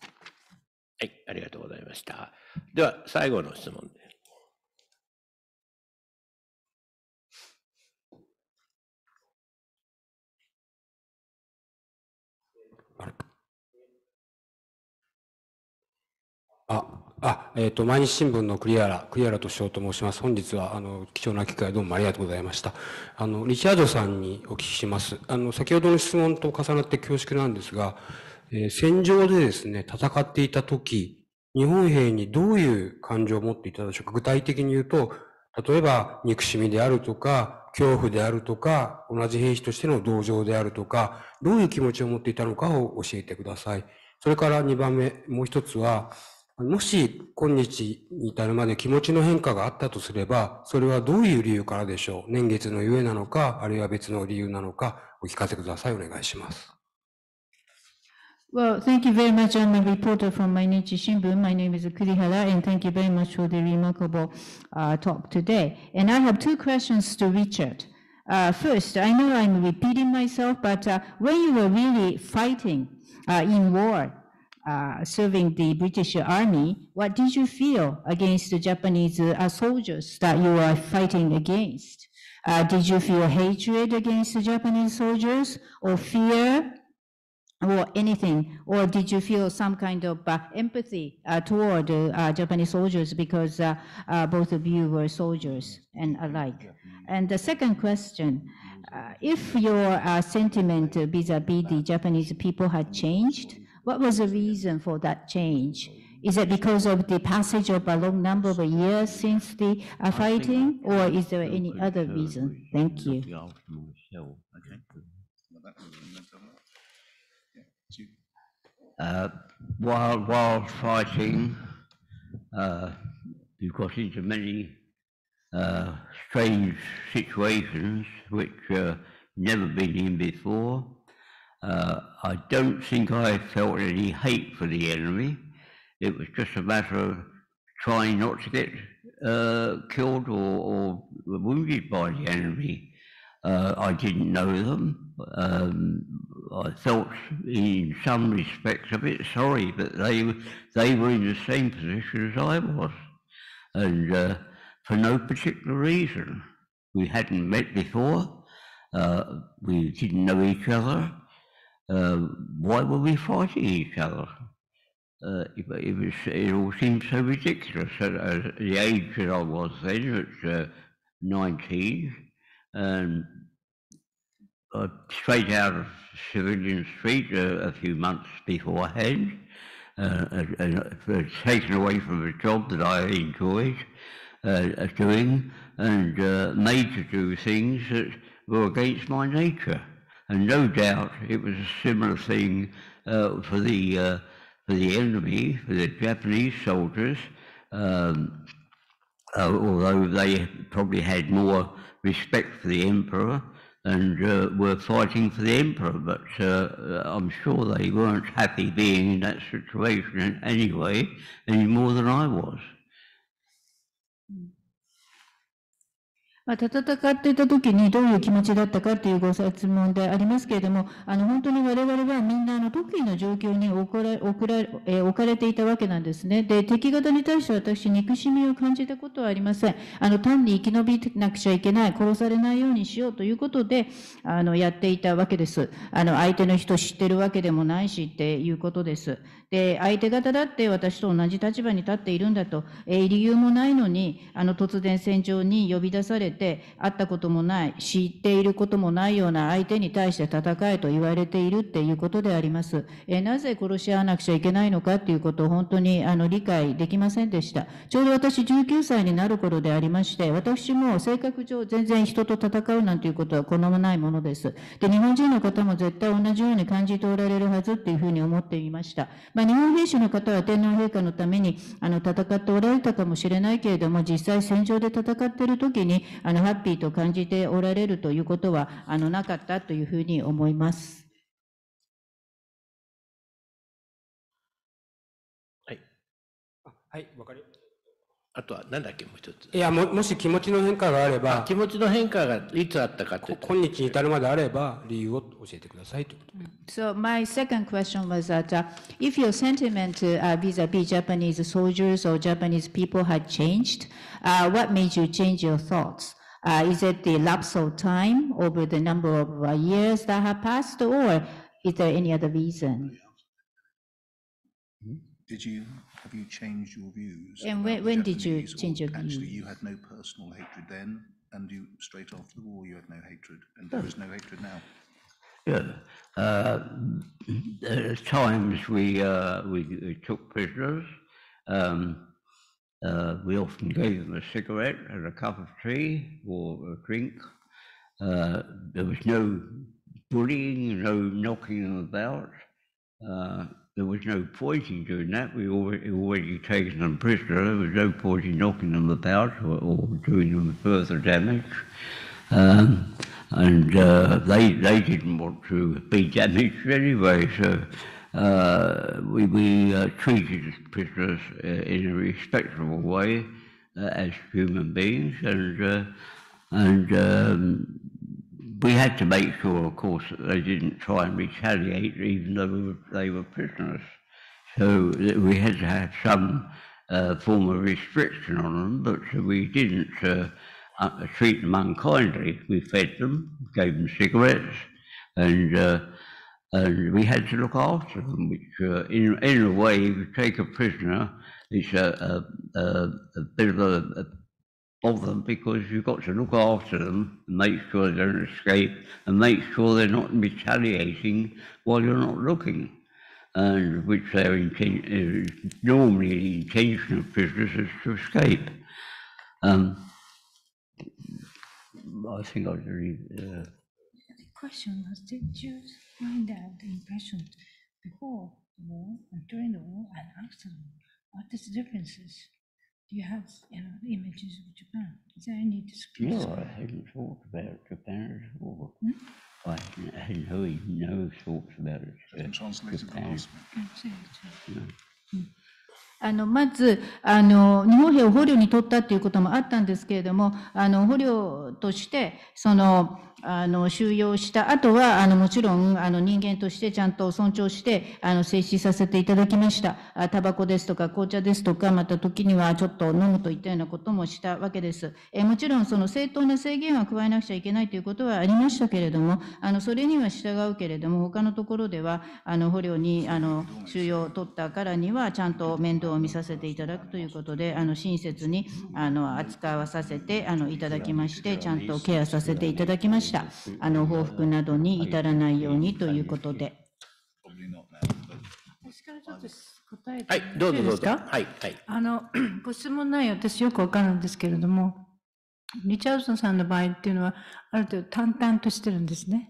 はい、ありがとうございました。では、最後の質問です。あ、あ、えっ、ー、と、毎日新聞の栗原、栗原敏夫と申します。本日は、あの、貴重な機会どうもありがとうございました。あの、リチャードさんにお聞きします。あの、先ほどの質問と重なって恐縮なんですが、えー、戦場でですね、戦っていた時、日本兵にどういう感情を持っていたでしょうか具体的に言うと、例えば、憎しみであるとか、恐怖であるとか、同じ兵士としての同情であるとか、どういう気持ちを持っていたのかを教えてください。それから2番目、もう一つは、もし今日に至るまで気持ちの変化があったとすれば、それはどういう理由からでしょう年月のゆえなのか、あるいは別の理由なのか、お聞かせください。お願いします。Well, thank you very much. I'm a reporter from m a i n m y name is Kurihara, and thank you very much for the remarkable uh, talk today. And I have two questions to Richard. Uh, first, I know I'm repeating myself, but uh, when you were really fighting in war, Uh, serving the British Army, what did you feel against the Japanese uh, soldiers that you were fighting against? Uh, did you feel hatred against the Japanese soldiers or fear or anything? Or did you feel some kind of uh, empathy uh, toward Japanese soldiers because both of you were soldiers and alike? And the second question, if your sentiment vis a -vis the Japanese people had changed, what was the reason for that change? Is it because of the passage of a long number of years since the uh, fighting, or is there any other reason? Thank you. Uh, while while fighting, uh, you got into many uh, strange situations which uh, never been in before. Uh, I don't think I felt any hate for the enemy. It was just a matter of trying not to get uh, killed or, or, wounded by the enemy. Uh, I didn't know them. Um, I felt, in some respects, a bit sorry, but they they were in the same position as I was, and uh, for no particular reason. We hadn't met before. Uh, we didn't know each other uh, why were we fighting each other? Uh, it, it, was, it all seemed so ridiculous at, the age that I was then, at uh, 19. and uh, straight out of Civilian Street uh, a few months beforehand, uh, and, and taken away from a job that I enjoyed uh, doing and made to do things that were against my nature. And no doubt it was a similar thing uh, for, the, uh, for the enemy, for the Japanese soldiers, um, uh, although they probably had more respect for the emperor and uh, were fighting for the emperor. But uh, uh, I'm sure they weren't happy being in that situation in any way, any more than I was. まあ、戦っていた時にどういう気持ちだったかっていうご質問でありますけれども、あの本当に我々はみんなあの特異な状況に送ら送ら、え置かれていたわけなんですね。で、敵方に対して私、憎しみを感じたことはありません。あの単に生き延びなくちゃいけない、殺されないようにしようということで、あのやっていたわけです。あの相手の人知ってるわけでもないしっていうことです。で、相手方だって私と同じ立場に立っているんだと、え理由もないのに、あの突然戦場に呼び出されて、て会ったこともない、知っていることもないような相手に対して戦えと言われているっていうことであります。えなぜ殺し合わなくちゃいけないのかっていうことを本当にあの理解できませんでした。ちょうど私19歳になる頃でありまして、私も性格上全然人と戦うなんていうことは好まないものです。で、日本人の方も絶対同じように感じておられるはずっていうふうに思っていました。まあ、日本兵士の方は天皇陛下のためにあの戦っておられたかもしれないけれども、実際戦場で戦っている時にあの、ハッピーと感じておられるということは、あの、なかったというふうに思います。はい。はい、わかり、あとは何だっけもう一ついやもし気持ちの変化があれば気持ちの変化がいつあったかって今日に至るまであれば理由を教えてくださいということ So my second question was that、uh, if your sentiment uh, vis-a-vis Japanese soldiers or Japanese people had changed、uh, what made you change your thoughts Uh, is it the lapse of time over the number of uh, years that have passed, or is there any other reason? Did you? Have you changed your views? And when, when did you change your views? Actually, you had no personal hatred then, and you straight after the war, you had no hatred, and there is no hatred now. Yeah. Uh, there are times we, uh, we, we took prisoners. Um, uh, we often gave them a cigarette and a cup of tea or a drink. Uh, there was no bullying, no knocking about. Uh, there was no poisoning doing that. We already, already taken them prisoner. There was no in knocking them about or, or doing them further damage. Um, and uh, they, they didn't want to be damaged anyway, so uh, we, we uh, treated prisoners uh, in a respectable way uh, as human beings and, uh, and um, we had to make sure, of course, that they didn't try and retaliate, even though they were prisoners. So uh, we had to have some uh, form of restriction on them, but we didn't uh, uh, treat them unkindly. We fed them, gave them cigarettes, and uh, and we had to look after them, which uh, in in a way, if you take a prisoner, it's a, a, a, a bit of a, of them because you've got to look after them and make sure they don't escape and make sure they're not retaliating while you're not looking, and which their inten- is uh, normally the intention of prisoners is to escape. Um, I think I'll read. Uh, the question was Did you find out the impression before the war and during the war and after the war? What is the differences? you have you know, images of Japan? Is there any description? No, I hadn't thought about Japan at all. Hmm? I hadn't heard no thoughts about it. It's translated the last bit. あのまずあの日本兵を捕虜に取ったということもあったんですけれどもあの捕虜としてそのあの収容した後はあのもちろんあの人間としてちゃんと尊重してあの制止させていただきましたタバコですとか紅茶ですとかまた時にはちょっと飲むといったようなこともしたわけですえもちろんその正当な制限は加えなくちゃいけないということはありましたけれどもあのそれには従うけれども他のところではあの捕虜にあの収容を取ったからにはちゃんと面倒を見させていただくということであの親切にあの扱わさせてあのいただきましてちゃんとケアさせていただきましたしたあの報復などに至らないようにということで。私からちょっと答えてい、はい、はい。あの、ご質問内容、私よくわかるんですけれども、リチャードソンさんの場合っていうのは、ある程度淡々としてるんですね。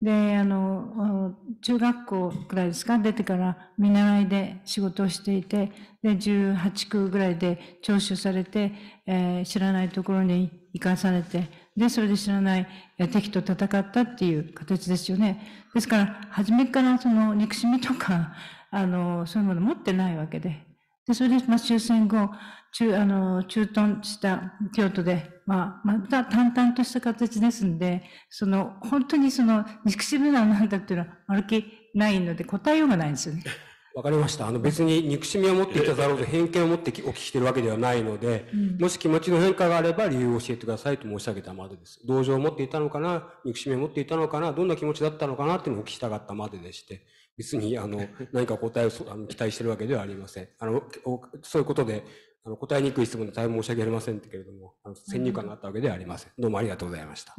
で、あの、中学校くらいですか、出てから見習いで仕事をしていて、で、18区ぐらいで聴取されて、えー、知らないところに行かされて、で、それで知らない敵と戦ったっていう形ですよね。ですから、初めからその憎しみとか、あの、そういうもの持ってないわけで。で、それで、まあ、終戦後、中、あの、駐屯した京都で、まあ、また淡々とした形ですんで、その、本当にその、憎しみなんだっていうのは、あるきないので、答えようがないんですよね。わかりました。あの別に憎しみを持っていただろうと偏見を持ってお聞きしているわけではないので、もし気持ちの変化があれば理由を教えてくださいと申し上げたまでです。同情を持っていたのかな、憎しみを持っていたのかな、どんな気持ちだったのかなっていうのをお聞きしたかったまででして、別にあの 何か答えをあの期待しているわけではありません。あのそういうことであの答えにくい質問で大変申し訳ありませんけれども、あの先入観があったわけではありません。どうもありがとうございました。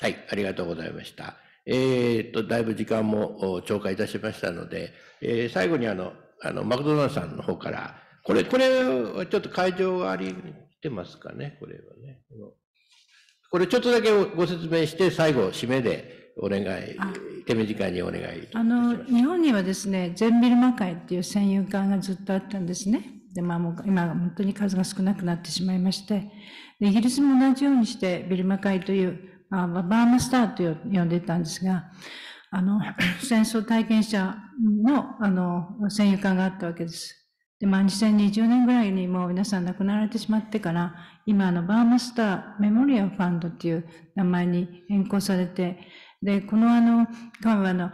はい、ありがとうございました。えー、っと、だいぶ時間も超過いたしましたので、えー、最後にあの、あの、マクドナルドさんの方から、これ、これはちょっと会場あり、てますかね、これはね。これちょっとだけご説明して、最後、締めでお願い、手短にお願いあの、日本にはですね、全ビルマ会っていう占有会がずっとあったんですね。で、まあもう今本当に数が少なくなってしまいまして、イギリスも同じようにしてビルマ会というバームスターと呼んでたんですが、あの、戦争体験者の、あの、戦友感があったわけです。で、まあ、2020年ぐらいにもう皆さん亡くなられてしまってから、今、あの、バーマスターメモリアファンドっていう名前に変更されて、で、このあの、彼はあの、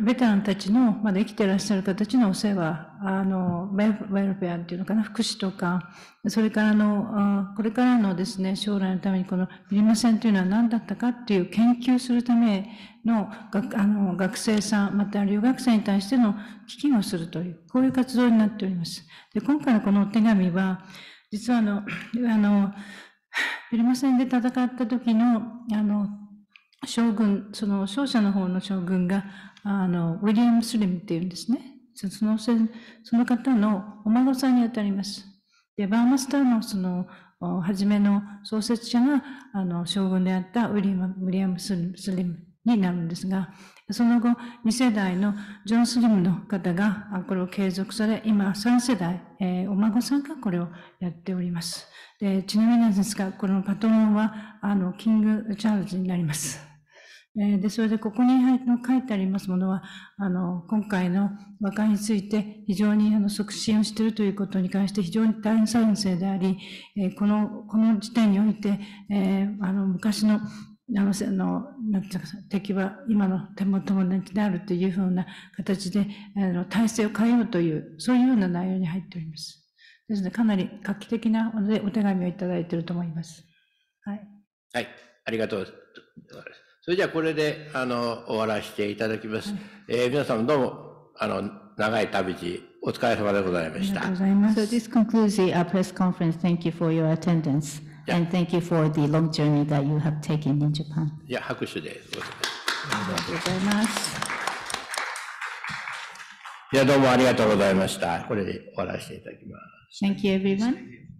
ベテランたちの、まだ生きていらっしゃる方たちのお世話、あの、ウェルフェアっていうのかな、福祉とか、それからの、これからのですね、将来のためにこのビリマ戦というのは何だったかっていう研究するための学あの学生さん、また留学生に対しての基金をするという、こういう活動になっております。で、今回のこのお手紙は、実はあの、あの、ビリマ戦で戦った時の、あの、将軍、その勝者の方の将軍が、あの、ウィリアム・スリムっていうんですね。そのその方のお孫さんにあたります。で、バーマスターのその、初めの創設者が、あの、将軍であったウィリアム・ウィリアムスリムになるんですが、その後、2世代のジョン・スリムの方が、これを継続され、今、3世代、えー、お孫さんがこれをやっております。で、ちなみになんですが、このパトロンは、あの、キング・チャールズになります。えで、それでここに書いてありますものは、あの、今回の和解について非常にあの促進をしているということに関して非常に大賛成であり、えこの、この時点において、えあの、昔のあの、あの、なんていうか、敵は今の手元の敵であるというふうな形で、あの、体制を変えようという、そういうような内容に入っております。ですので、かなり画期的なお手紙をいただいていると思います。はい。はい。ありがとう。それじゃあこれで、あの、終わらせていただきます。はい、えー、皆様どうも、あの、長い旅路、お疲れ様でございました。ありがとうございます。So this concludes the press conference. Thank you for your attendance. Yeah. And thank you for the long journey that you have taken in Japan. いや、拍手で。ありがとうございます。いや、どうもありがとうございました。これで終わらせていただきます。Thank you, everyone.